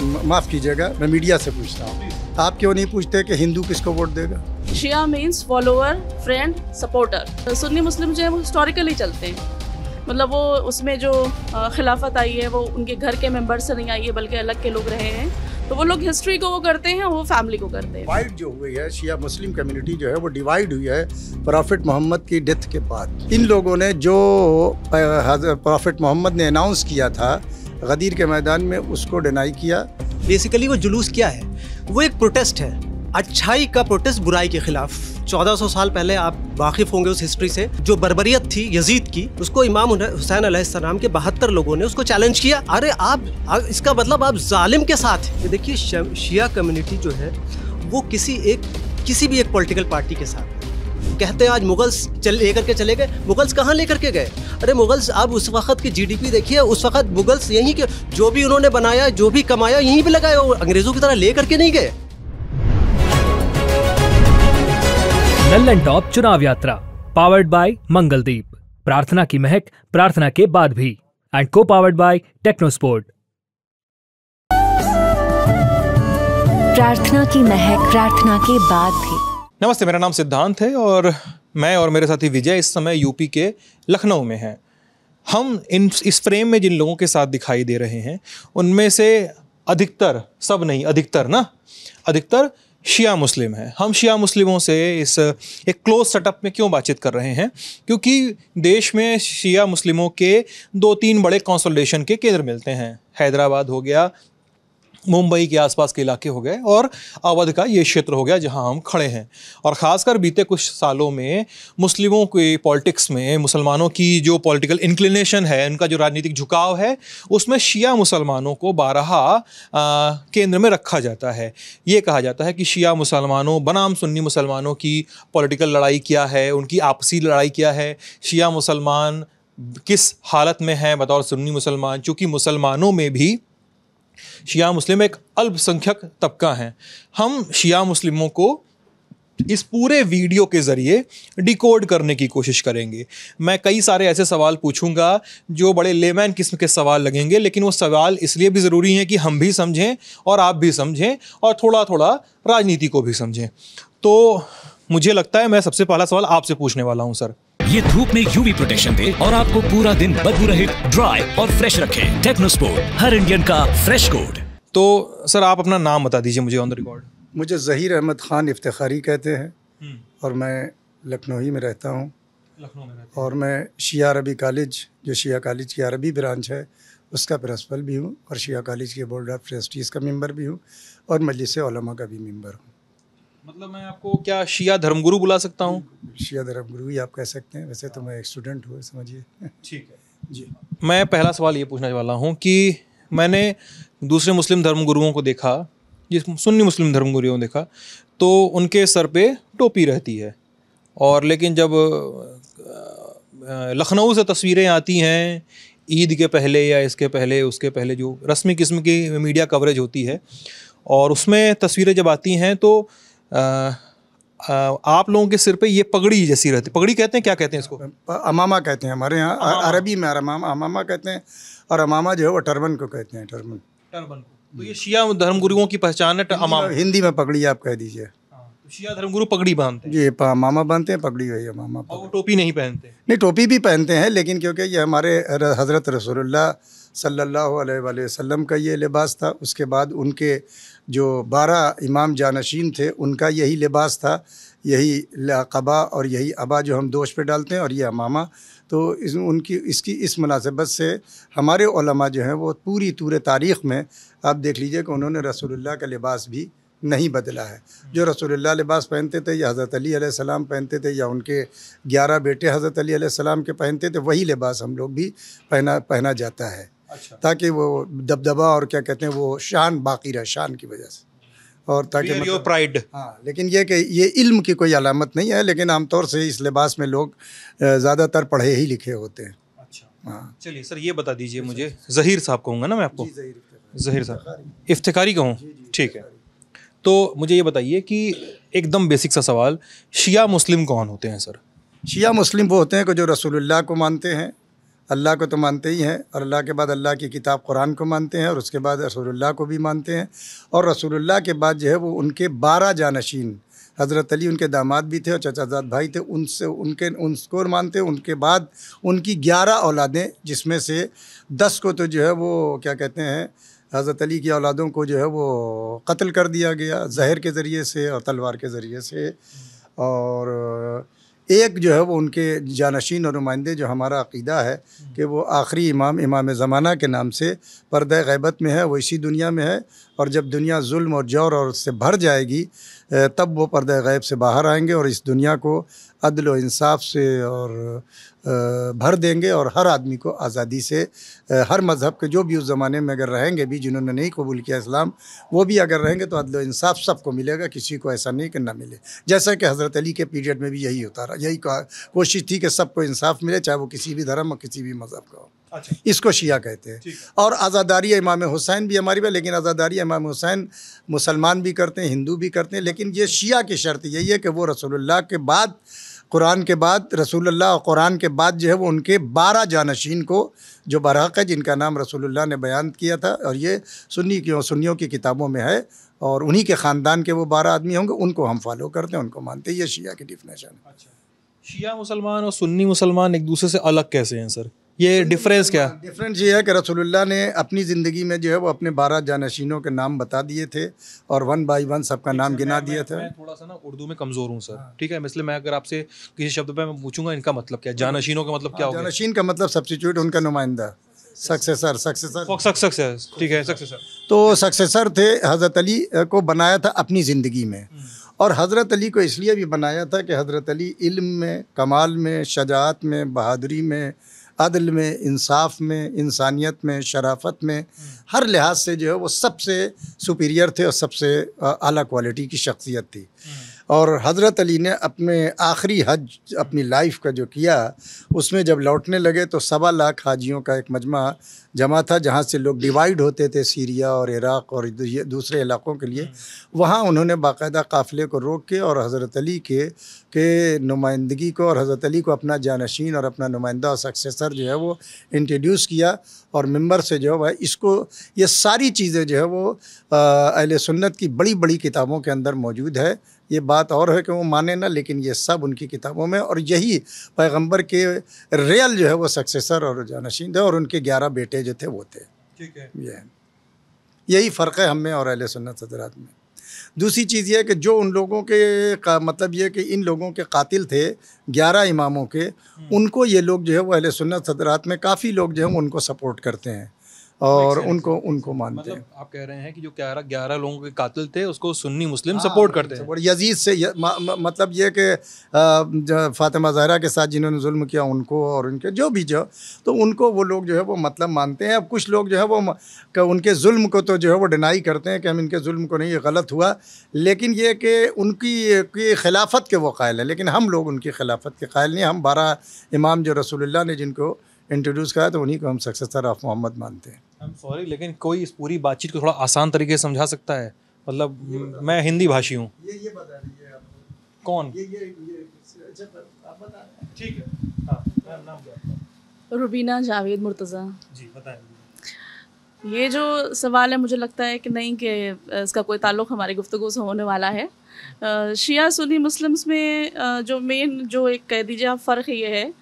माफ़ कीजिएगा मैं मीडिया से पूछता हूँ आप क्यों नहीं पूछते कि हिंदू किसको वोट देगा शिया मीन्स फॉलोअर फ्रेंड सपोर्टर सुन्नी मुस्लिम जो है वो हिस्टोरिकली चलते हैं मतलब वो उसमें जो खिलाफत आई है वो उनके घर के मेंबर से नहीं आई है बल्कि अलग के लोग रहे हैं तो वो लोग हिस्ट्री को वो करते हैं वो फैमिली को करते हैं डिवाइड जो हुई है शिया मुस्लिम कम्युनिटी जो है वो डिवाइड हुई है प्रॉफिट मोहम्मद की डेथ के बाद इन लोगों ने जो प्रॉफिट मोहम्मद ने अनाउंस किया था गदीर के मैदान में उसको डिनाई किया बेसिकली वो जुलूस क्या है वो एक प्रोटेस्ट है अच्छाई का प्रोटेस्ट बुराई के खिलाफ 1400 साल पहले आप वाकिफ होंगे उस हिस्ट्री से जो बरबरीत थी यजीद की उसको इमाम हुसैन अलैहिस्सलाम के बहत्तर लोगों ने उसको चैलेंज किया अरे आप, आप इसका मतलब आप जालिम के साथ ये देखिए शिया कम्युनिटी जो है वो किसी एक किसी भी एक पॉलिटिकल पार्टी के साथ कहते हैं आज मुगल्स चल लेकर के चले गए मुगल्स कहाँ लेकर के गए अरे मुगल्स अब उस वक्त की जीडीपी देखिए उस वक्त मुगल्स यहीं के जो भी उन्होंने बनाया जो भी कमाया यहीं पर लगाया अंग्रेजों की तरह ले करके नहीं गए टॉप चुनाव यात्रा पावर्ड बाय मंगलदीप प्रार्थना की महक प्रार्थना के बाद भी एंड को पावर्ड बाय टेक्नोस्पोर्ट प्रार्थना की महक प्रार्थना के बाद भी नमस्ते मेरा नाम सिद्धांत है और मैं और मेरे साथी विजय इस समय यूपी के लखनऊ में हैं हम इन इस फ्रेम में जिन लोगों के साथ दिखाई दे रहे हैं उनमें से अधिकतर सब नहीं अधिकतर ना अधिकतर शिया मुस्लिम हैं हम शिया मुस्लिमों से इस एक क्लोज सेटअप में क्यों बातचीत कर रहे हैं क्योंकि देश में शिया मुस्लिमों के दो तीन बड़े कॉन्सोलेशन के केंद्र मिलते हैं हैदराबाद हो गया मुंबई के आसपास के इलाके हो गए और अवध का ये क्षेत्र हो गया जहां हम खड़े हैं और ख़ासकर बीते कुछ सालों में मुस्लिमों के पॉलिटिक्स में मुसलमानों की जो पॉलिटिकल इंक्लिनेशन है उनका जो राजनीतिक झुकाव है उसमें शिया मुसलमानों को बारहा केंद्र में रखा जाता है ये कहा जाता है कि शिया मुसलमानों बनाम सुन्नी मुसलमानों की पॉलिटिकल लड़ाई क्या है उनकी आपसी लड़ाई क्या है शिया मुसलमान किस हालत में हैं बतौर सुन्नी मुसलमान चूँकि मुसलमानों में भी शिया मुस्लिम एक अल्पसंख्यक तबका हैं हम शिया मुस्लिमों को इस पूरे वीडियो के ज़रिए डिकोड करने की कोशिश करेंगे मैं कई सारे ऐसे सवाल पूछूंगा जो बड़े लेमैन किस्म के सवाल लगेंगे लेकिन वो सवाल इसलिए भी ज़रूरी हैं कि हम भी समझें और आप भी समझें और थोड़ा थोड़ा राजनीति को भी समझें तो मुझे लगता है मैं सबसे पहला सवाल आपसे पूछने वाला हूँ सर ये धूप में यूवी प्रोटेक्शन दे और आपको पूरा दिन बदबू रहित ड्राई और फ्रेश रखे टेक्नोस्पोर्ट हर इंडियन का फ्रेश कोड तो सर आप अपना नाम बता दीजिए मुझे ऑन द रिकॉर्ड मुझे जहीर अहमद खान इफ्तारी कहते हम्म। हैं और मैं लखनऊ ही में रहता हूँ और मैं शिया अरबी कॉलेज जो शिया कॉलेज की अरबी ब्रांच है उसका प्रिंसिपल भी हूँ और शिया कॉलेज के बोर्ड ऑफ ट्रस्टीज़ का मेंबर भी हूँ और मजलिस का भी मेंबर हूँ मतलब मैं आपको क्या शिया धर्मगुरु बुला सकता हूँ शिया धर्मगुरु ही आप कह सकते हैं वैसे तो मैं एक स्टूडेंट हूँ समझिए ठीक है जी मैं पहला सवाल ये पूछने वाला हूँ कि मैंने दूसरे मुस्लिम धर्मगुरुओं को देखा जिस सुन्नी मुस्लिम धर्मगुरुओं को देखा तो उनके सर पे टोपी रहती है और लेकिन जब लखनऊ से तस्वीरें आती हैं ईद के पहले या इसके पहले उसके पहले जो रस्मी किस्म की मीडिया कवरेज होती है और उसमें तस्वीरें जब आती हैं तो आप लोगों के सिर पे ये पगड़ी जैसी रहती पगड़ी कहते हैं क्या कहते हैं इसको अमामा कहते हैं हमारे यहाँ अरबी में अमामा अमामा कहते हैं और अमामा जो है वो टर्बन को कहते हैं टर्बन टर्बन तो ये शिया धर्मगुरुओं की पहचान है अमामा हिंदी में पगड़ी आप कह दीजिए हाँ, तो शिया धर्मगुरु पगड़ी बांधते हैं जी मामा बांधते हैं पगड़ी वही मामा और वो टोपी नहीं पहनते नहीं टोपी भी पहनते हैं लेकिन क्योंकि ये हमारे हज़रत रसोल्ला सल्लल्लाहु अलैहि वसल्लम का ये लिबास था उसके बाद उनके जो बारह इमाम जानशीन थे उनका यही लिबास था यही लाकबा और यही अबा जो हम दोष पे डालते हैं और ये अमामा तो इस उनकी इसकी इस मुनासिबत से हमारे जो हैं वो पूरी तूर तारीख़ में आप देख लीजिए कि उन्होंने रसोल्ला का लिबास भी नहीं बदला है जो रसोल्ला लिबास पहनते थे या हज़रत अली सलाम पहनते थे या उनके ग्यारह बेटे हज़रत अली सलाम के पहनते थे वही लिबास हम लोग भी पहना पहना जाता है अच्छा। ताकि वो दबदबा और क्या कहते हैं वो शान बाकी रहे शान की वजह से और ताकि मतलब, प्राइड हाँ लेकिन ये कि ये इल्म की कोई अलामत नहीं है लेकिन आमतौर से इस लिबास में लोग ज़्यादातर पढ़े ही लिखे होते हैं अच्छा हाँ चलिए सर ये बता दीजिए मुझे जहीर साहब कहूँगा ना मैं आपको जहीर साहब इफ्तारी कहूँ ठीक है तो मुझे ये बताइए कि एकदम बेसिक सा सवाल शिया मुस्लिम कौन होते हैं सर शिया मुस्लिम वो होते हैं कि जो रसूलुल्लाह को मानते हैं अल्लाह को तो मानते ही हैं और अल्लाह के बाद अल्लाह की किताब कुरान को मानते हैं और उसके बाद रसूलुल्लाह को भी मानते हैं और रसूलुल्लाह के बाद जो है वो उनके बारह जानशीन हज़रत अली उनके दामाद भी थे और चचाजाद भाई थे उनसे उनके उनको मानते हैं उनके बाद उनकी ग्यारह औलादें जिसमें से दस को तो जो है वो क्या कहते हैं हज़रत अली की औलादों को जो है वो कत्ल कर दिया गया जहर के ज़रिए से और तलवार के ज़रिए से और एक जो है वो उनके जानशीन और नुमाइंदे जो हमारा अकीदा है कि वो आखिरी इमाम इमाम ज़माना के नाम से पर्द गैबत में है वो इसी दुनिया में है और जब दुनिया जुल्म और जौर और उससे भर जाएगी तब वो पर्द गैब से बाहर आएंगे और इस दुनिया को अदल इंसाफ से और भर देंगे और हर आदमी को आज़ादी से हर मज़हब के जो भी उस ज़माने में अगर रहेंगे भी जिन्होंने नहीं कबूल किया इस्लाम वो भी अगर रहेंगे तो अदल इंसाफ सबको मिलेगा किसी को ऐसा नहीं कि ना मिले जैसा कि हज़रत अली के पीरियड में भी यही होता रहा यही कोशिश थी कि सबको इंसाफ मिले चाहे वो किसी भी धर्म और किसी भी मज़हब का हो अच्छा। इसको शिया कहते हैं और आज़ादारी इमाम हुसैन भी हमारी बात लेकिन आज़ादारी इमाम हुसैन मुसलमान भी करते हैं हिंदू भी करते हैं लेकिन ये शिया की शर्त यही है कि वो रसोल्ला के बाद कुरान के बाद रसूलुल्लाह और कुरान के बाद जो है वो उनके बारह जानशीन को जो बरहक है जिनका नाम रसूलुल्लाह ने बयान किया था और ये सुन्नी की सुन्नियों की किताबों में है और उन्हीं के ख़ानदान के वो बारह आदमी होंगे उनको हम फॉलो करते हैं उनको मानते हैं ये शिया की डिफिनेशन अच्छा। शिया मुसलमान और सुन्नी मुसलमान एक दूसरे से अलग कैसे हैं सर ये डिफरेंस क्या डिफरेंस ये है कि रसोल्ला ने अपनी ज़िंदगी में जो है वो अपने बारह जानशीनों के नाम बता दिए थे और वन बाई वन सबका नाम गिना दिए थे थोड़ा सा ना उर्दू में कमज़ोर हूँ सर हाँ। ठीक है इसलिए मैं अगर आपसे किसी शब्द पर मैं पूछूंगा इनका मतलब क्या हाँ, जानशीनों का मतलब क्या हाँ, जानशीन का मतलब सब्सिट्यूट उनका नुमाइंदा सक्सेसर सक्सेसर सक्सेसर ठीक है सक्सेसर तो सक्सेसर थे हज़रत अली को बनाया था अपनी ज़िंदगी में हम्म। और हज़रत अली को इसलिए भी बनाया था कि हज़रत अली इल्म में कमाल में शजात में बहादुरी में अदल में इंसाफ में इंसानियत में शराफत में हर लिहाज से जो है वो सबसे सुपीरियर थे और सबसे अली क्वालिटी की शख्सियत थी और हज़रत अली ने अपने आखिरी हज अपनी लाइफ का जो किया उसमें जब लौटने लगे तो सवा लाख हाजियों का एक मजमा जमा था जहाँ से लोग डिवाइड होते थे सीरिया और इराक़ और दूसरे इलाक़ों के लिए वहाँ उन्होंने बाकायदा काफ़िले को रोक के और हज़रत अली के के नुमाइंदगी को और हज़रत अली को अपना जानशीन और अपना नुमाइंदा और सक्सेसर जो है वो इंट्रोड्यूस किया और मेंबर से जो है इसको ये सारी चीज़ें जो है वो अहल सुन्नत की बड़ी बड़ी किताबों के अंदर मौजूद है ये बात और है कि वो माने ना लेकिन ये सब उनकी किताबों में और यही पैगम्बर के रियल जो है वो सक्सेसर और जानशीन थे और उनके ग्यारह बेटे जो थे वो थे ठीक है ये यही फ़र्क है हमें और अहल सुन्नत हजरात में दूसरी चीज़ यह है कि जो उन लोगों के का मतलब ये कि इन लोगों के कातिल थे ग्यारह इमामों के हम्म। उनको ये लोग जो है वो अहल सुन्नत सदरात में काफ़ी लोग जो है उनको सपोर्ट करते हैं और उनको उनको मानते मतलब हैं आप कह रहे हैं कि जो ग्यारह ग्यारह लोगों के कातिल थे उसको सुन्नी मुस्लिम सपोर्ट हाँ, करते हैं और यजीद से य, म, म, मतलब ये कि फातिमा जहरा के साथ जिन्होंने जुल्म किया उनको और उनके जो भी जो तो उनको वो लोग जो है वो मतलब मानते हैं अब कुछ लोग जो है वो उनके जुल्म को तो जो है वो डिनाई करते हैं कि हम इनके जुल्म को नहीं ये गलत हुआ लेकिन ये कि उनकी की खिलाफत के वो कायल है लेकिन हम लोग उनकी खिलाफत के कायल नहीं हम बारह इमाम जो रसोल्ला ने जिनको इंट्रोड्यूस कराया तो उन्हीं को हम सक्सेसर ऑफ मोहम्मद मानते हैं आई एम सॉरी लेकिन कोई इस पूरी बातचीत को थोड़ा आसान तरीके से समझा सकता है मतलब मैं हिंदी भाषी हूँ कौन ठीक हाँ, है रुबीना जावेद मुर्तज़ा जी बताएं ये जो सवाल है मुझे लगता है कि नहीं कि इसका कोई ताल्लुक़ हमारी गुफ्तु से होने वाला है शिया सुनी मुस्लिम्स में जो मेन जो एक कह दीजिए आप फ़र्क ये है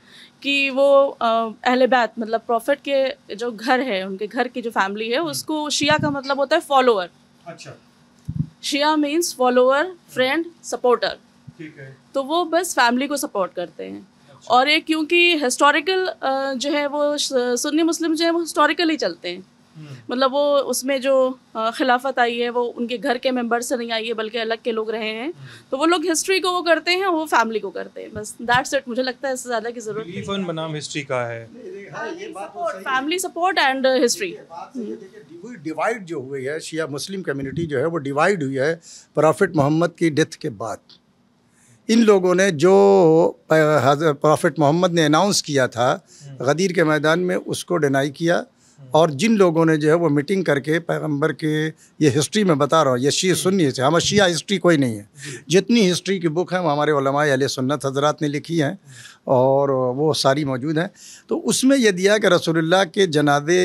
कि वो अहले बैत मतलब प्रॉफिट के जो घर है उनके घर की जो फैमिली है हम्म। उसको शिया का मतलब होता है फॉलोअर अच्छा शिया मीन्स फॉलोअर फ्रेंड सपोर्टर ठीक है तो वो बस फैमिली को सपोर्ट करते हैं अच्छा। और ये क्योंकि हिस्टोरिकल जो है वो सुन्नी मुस्लिम जो है वो हिस्टोरिकली चलते हैं मतलब वो उसमें जो खिलाफत आई है वो उनके घर के मेंबर से नहीं आई है बल्कि अलग के लोग रहे हैं तो वो लोग हिस्ट्री को वो करते हैं वो फैमिली को करते हैं बस दैट्स इट मुझे लगता है इससे ज़्यादा की ज़रूरत बनाम हिस्ट्री का है family support and history divide जो हुई है शिया मुस्लिम कम्युनिटी जो है वो डिवाइड हुई है प्रॉफिट मोहम्मद की डेथ के बाद इन लोगों ने जो प्रॉफिट मोहम्मद ने अनाउंस किया था हम्म। गदीर के मैदान में उसको डिनाई किया और जिन लोगों ने जो है वो मीटिंग करके पैगंबर के ये हिस्ट्री में बता रहा हूँ ये शी सुन्नी से हम शिया हिस्ट्री कोई नहीं है जितनी हिस्ट्री की बुक हैं वो हमारे अल सुन्नत हजरात ने लिखी हैं और वो सारी मौजूद हैं तो उसमें यह दिया कि रसोल्ला के जनाजे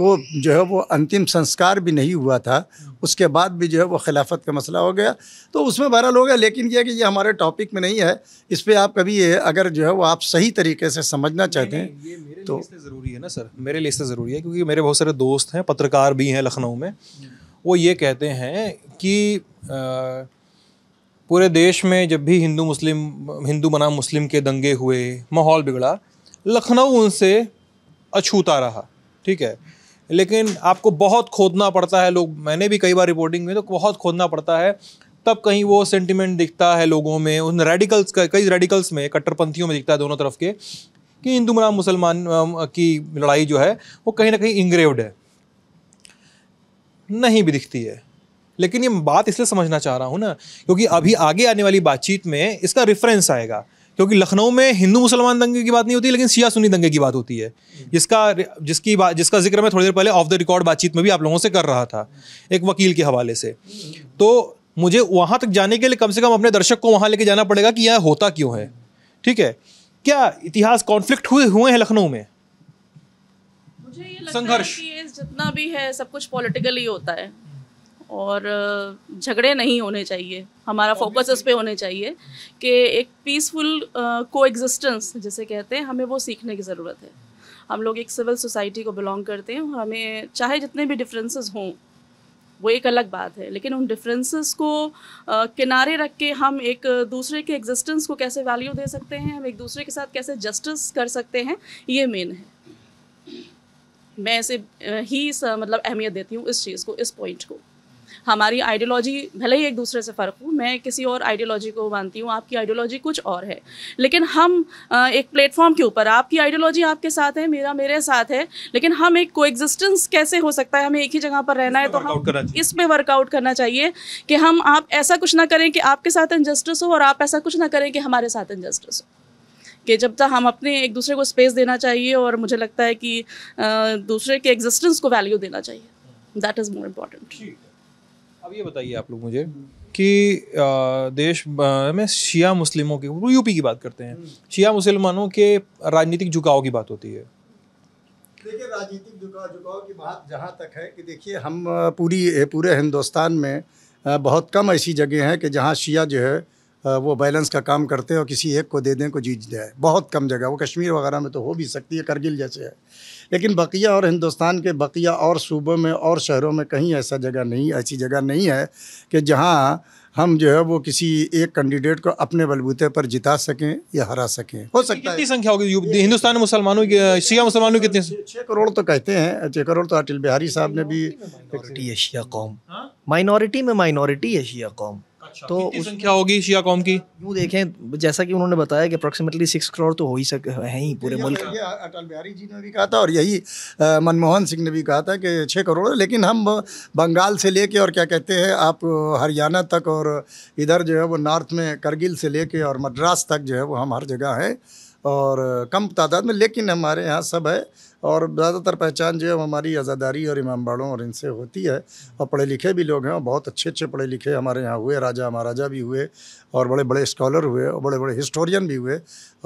को जो है वो अंतिम संस्कार भी नहीं हुआ था उसके बाद भी जो है वो खिलाफत का मसला हो गया तो उसमें बहरहाल हो गया लेकिन यह कि ये हमारे टॉपिक में नहीं है इस पर आप कभी अगर जो है वो आप सही तरीके से समझना चाहते हैं ये मेरे तो ज़रूरी है ना सर मेरे लिए इससे ज़रूरी है क्योंकि मेरे बहुत सारे दोस्त हैं पत्रकार भी हैं लखनऊ में वो ये कहते हैं कि आ, पूरे देश में जब भी हिंदू मुस्लिम हिंदू बना मुस्लिम के दंगे हुए माहौल बिगड़ा लखनऊ उनसे अछूता रहा ठीक है लेकिन आपको बहुत खोदना पड़ता है लोग मैंने भी कई बार रिपोर्टिंग में तो बहुत खोदना पड़ता है तब कहीं वो सेंटिमेंट दिखता है लोगों में उन रेडिकल्स का कई रेडिकल्स में कट्टरपंथियों में दिखता है दोनों तरफ के कि हिंदू बनाम मुसलमान की लड़ाई जो है वो कहीं ना कहीं इंग्रेव्ड है नहीं भी दिखती है लेकिन ये बात इसलिए समझना चाह रहा हूँ ना क्योंकि अभी आगे आने वाली बातचीत में इसका रेफरेंस आएगा क्योंकि लखनऊ में हिंदू मुसलमान दंगे की बात नहीं होती लेकिन सिया सुनी दंगे की बात होती है जिसका जिसकी बात जिसका जिक्र मैं थोड़ी देर पहले ऑफ द रिकॉर्ड बातचीत में भी आप लोगों से कर रहा था एक वकील के हवाले से तो मुझे वहाँ तक जाने के लिए कम से कम अपने दर्शक को वहाँ लेके जाना पड़ेगा कि यह होता क्यों है ठीक है क्या इतिहास कॉन्फ्लिक्ट हुए हुए हैं लखनऊ में संघर्ष जितना भी है सब कुछ पॉलिटिकल ही होता है और झगड़े नहीं होने चाहिए हमारा फोकस इस पर होने चाहिए कि एक पीसफुल को एग्जिस्टेंस जिसे कहते हैं हमें वो सीखने की ज़रूरत है हम लोग एक सिविल सोसाइटी को बिलोंग करते हैं हमें चाहे जितने भी डिफरेंसेस हों वो एक अलग बात है लेकिन उन डिफरेंसेस को आ, किनारे रख के हम एक दूसरे के एग्जिस्टेंस को कैसे वैल्यू दे सकते हैं हम एक दूसरे के साथ कैसे जस्टिस कर सकते हैं ये मेन है मैं इसे ही मतलब अहमियत देती हूँ इस चीज़ को इस पॉइंट को हमारी आइडियोलॉजी भले ही एक दूसरे से फ़र्क हो मैं किसी और आइडियोलॉजी को मानती हूँ आपकी आइडियोलॉजी कुछ और है लेकिन हम एक प्लेटफॉर्म के ऊपर आपकी आइडियोलॉजी आपके साथ है मेरा मेरे साथ है लेकिन हम एक को कैसे हो सकता है हमें एक ही जगह पर रहना है तो हम इस पर वर्कआउट करना चाहिए कि हम आप ऐसा कुछ ना करें कि आपके साथ इनजस्टिस हो और आप ऐसा कुछ ना करें कि हमारे साथ इनजस्टिस हो कि जब तक हम अपने एक दूसरे को स्पेस देना चाहिए और मुझे लगता है कि दूसरे के एग्जिस्टेंस को वैल्यू देना चाहिए दैट इज़ मोर इम्पॉर्टेंट अब ये बताइए आप लोग मुझे कि देश में शिया मुस्लिमों की यूपी की बात करते हैं हम्म। शिया मुसलमानों के राजनीतिक झुकाव की बात होती है देखिए राजनीतिक झुकाव झुकाव की बात जहाँ तक है कि देखिए हम पूरी पूरे हिंदुस्तान में बहुत कम ऐसी जगह हैं कि जहाँ शिया जो है वो बैलेंस का काम करते हैं और किसी एक को दे दें को जीत जाए बहुत कम जगह वो कश्मीर वगैरह में तो हो भी सकती है करगिल जैसे है लेकिन बकिया और हिंदुस्तान के बकिया और सूबों में और शहरों में कहीं ऐसा जगह नहीं ऐसी जगह नहीं है कि जहाँ हम जो है वो किसी एक कैंडिडेट को अपने बलबूते पर जिता सकें या हरा सकें हो सकता है कितनी संख्या होगी हिंदुस्तान मुसलमानों की शिया मुसलमानों कितनी छः करोड़ तो कहते हैं छः करोड़ तो अटिल बिहारी साहब ने भी एशिया कौम माइनॉरिटी हाँ? में माइनॉरिटी एशिया कौम अच्छा, तो कितनी संख्या होगी शिया कौम की यूँ देखें जैसा कि उन्होंने बताया कि अप्रोक्सीमेटली सिक्स करोड़ तो हो ही सक है ही पूरे मुल्क अटल बिहारी जी ने भी कहा था और यही मनमोहन सिंह ने भी कहा था कि छः करोड़ लेकिन हम बंगाल से लेके और क्या कहते हैं आप हरियाणा तक और इधर जो है वो नॉर्थ में करगिल से लेके और मद्रास तक जो है वो हम हर जगह हैं और कम तादाद में लेकिन हमारे यहाँ सब है और ज़्यादातर पहचान जो है हमारी आज़ादारी और इमाम बाड़ों और इनसे होती है और पढ़े लिखे भी लोग हैं और बहुत अच्छे अच्छे पढ़े लिखे हमारे यहाँ हुए राजा महाराजा भी हुए और बड़े बड़े स्कॉलर हुए और बड़े बड़े हिस्टोरियन भी हुए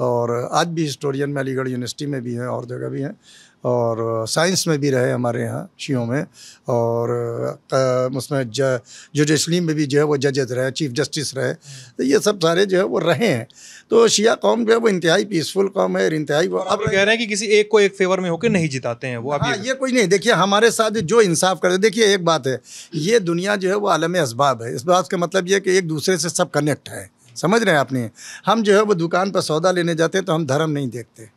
और आज भी हिस्टोरियन में अलीगढ़ यूनिवर्सिटी में भी हैं और जगह भी हैं और साइंस में भी रहे हमारे यहाँ शियों में और उसमें जज इसलीम में भी जो है वो जजेज रहे चीफ जस्टिस रहे तो ये सब सारे जो है वो रहे हैं तो शिया कौम जो है वो इंतहाई पीसफुल कौम है इंतहाई वो आप कह रहे हैं कि किसी एक को एक फेवर में होकर नहीं जिताते हैं वो हाँ ये कोई नहीं देखिए हमारे साथ जो इंसाफ करते देखिए एक बात है ये दुनिया जो है वो आलम इसबाब है इस बात का मतलब ये कि एक दूसरे से सब कनेक्ट है समझ रहे हैं आपने हम जो है वो दुकान पर सौदा लेने जाते हैं तो हम धर्म नहीं देखते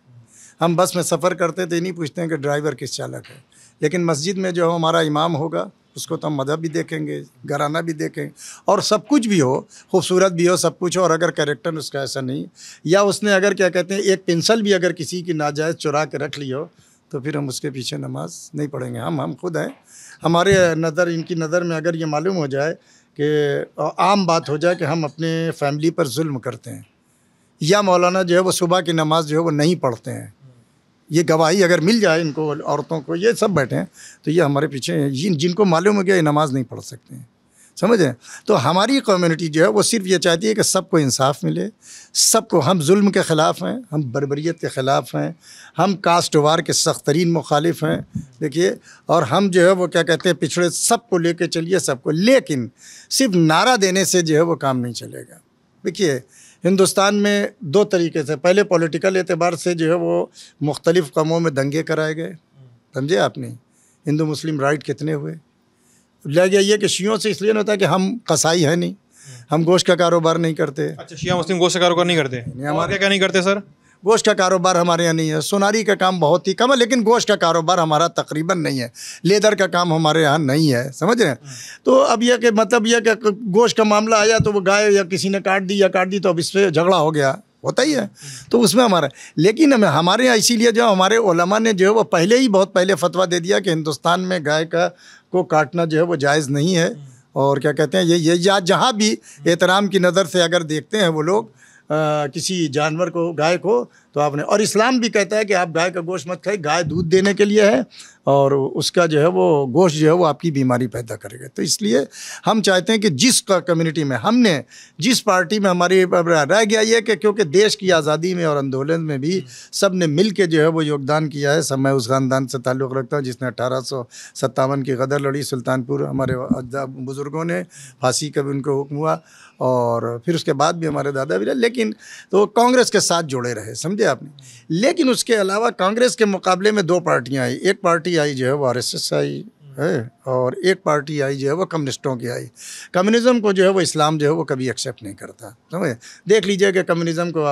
हम बस में सफ़र करते तो नहीं पूछते हैं कि ड्राइवर किस चालक है लेकिन मस्जिद में जो हमारा इमाम होगा उसको तो हम मज़हब भी देखेंगे घराना भी देखेंगे और सब कुछ भी हो खूबसूरत भी हो सब कुछ हो और अगर करेक्टर उसका ऐसा नहीं या उसने अगर क्या कहते हैं एक पेंसिल भी अगर किसी की नाजायज़ चुरा के रख ली हो तो फिर हम उसके पीछे नमाज नहीं पढ़ेंगे हम हम खुद हैं हमारे नज़र इनकी नज़र में अगर ये मालूम हो जाए कि आम बात हो जाए कि हम अपने फैमिली पर जुल्म करते हैं या मौलाना जो है वो सुबह की नमाज़ जो है वो नहीं पढ़ते हैं ये गवाही अगर मिल जाए इनको औरतों को ये सब बैठे हैं तो ये हमारे पीछे जिन जिनको मालूम हो गया ये नमाज़ नहीं पढ़ सकते हैं समझ रहे तो हमारी कम्युनिटी जो है वो सिर्फ ये चाहती है कि सबको इंसाफ मिले सबको हम जुल्म के ख़िलाफ़ हैं हम बरबरीत के ख़िलाफ़ हैं हम वार के सख्त तरीन मुखालिफ हैं देखिए और हम जो है वो क्या कहते हैं पिछड़े सबको ले कर चलिए सबको लेकिन सिर्फ नारा देने से जो है वो काम नहीं चलेगा देखिए हिंदुस्तान में दो तरीके से पहले पॉलिटिकल एतबार से जो है वो मुख्तलिफ़ कमों में दंगे कराए गए समझे आपने हिंदू मुस्लिम राइट कितने हुए लिया गया ये कि शियों से इसलिए नहीं होता कि हम कसाई है नहीं हम गोश्त का कारोबार नहीं करते अच्छा शिया मुस्लिम गोश्त का कारोबार नहीं करते नहीं हमारे क्या नहीं करते सर गोश्त का कारोबार हमारे यहाँ नहीं है सोनारी का काम बहुत ही कम है लेकिन गोश्त का कारोबार हमारा तकरीबन नहीं है लेदर का काम हमारे यहाँ नहीं है समझ रहे हैं हाँ। तो अब यह कि मतलब यह कि गोश्त का मामला आया तो वो गाय या किसी ने काट दी या काट दी तो अब इस पर झगड़ा हो गया होता ही है तो उसमें हमारा लेकिन हमें हमारे यहाँ इसीलिए जो हमारे ओलमा ने जो है वो पहले ही बहुत पहले फतवा दे दिया कि हिंदुस्तान में गाय का को काटना जो है वो जायज़ नहीं है हाँ। और क्या कहते हैं ये ये या जहाँ भी हाँ। एहतराम की नज़र से अगर देखते हैं वो लोग किसी जानवर को गाय को तो आपने और इस्लाम भी कहता है कि आप गाय का गोश्त मत खाए गाय दूध देने के लिए है और उसका जो है वो गोश्त जो है वो आपकी बीमारी पैदा करेगा तो इसलिए हम चाहते हैं कि जिस कम्युनिटी में हमने जिस पार्टी में हमारी रह गया ये कि क्योंकि देश की आज़ादी में और आंदोलन में भी सब ने मिल के जो है वो योगदान किया है सब मैं उस ख़ानदान से ताल्लुक़ रखता हूँ जिसने अठारह की गदर लड़ी सुल्तानपुर हमारे बुज़ुर्गों ने फांसी का भी उनको हुक्म हुआ और फिर उसके बाद भी हमारे दादा भी रहे लेकिन तो कांग्रेस के साथ जुड़े रहे समझे दिया आपने लेकिन उसके अलावा कांग्रेस के मुकाबले में दो पार्टियाँ आई एक पार्टी आई जो है वो आर आई है और एक पार्टी आई जो है वो कम्युनिस्टों की आई कम्युनिज्म को जो है वो इस्लाम जो है वो कभी एक्सेप्ट नहीं करता समझ देख लीजिए कि कम्युनिज्म को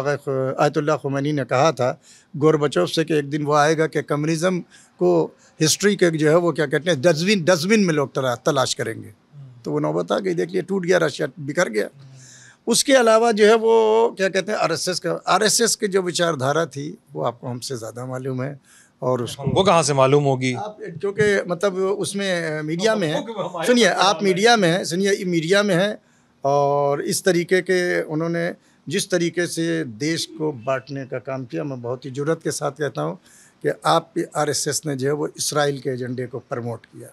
आयतुल्ला खुमैनी ने कहा था गोरबचोव से कि एक दिन वो आएगा कि कम्युनिज्म को हिस्ट्री के जो है वो क्या कहते हैं डस्टबिन डस्टबिन में लोग तलाश करेंगे तो वो नौबत आ गई देख लिए टूट गया रशिया बिखर गया उसके अलावा जो है वो क्या कहते हैं आरएसएस का आरएसएस की जो विचारधारा थी वो आपको हमसे ज़्यादा मालूम है और उसको वो कहाँ से मालूम होगी क्योंकि मतलब उसमें मीडिया में है सुनिए आप मीडिया में हैं सुनिए मीडिया में हैं और इस तरीके के उन्होंने जिस तरीके से देश को बांटने का काम किया मैं बहुत ही जरूरत के साथ कहता हूँ कि आप आरएसएस ने जो है वो इसराइल के एजेंडे को प्रमोट किया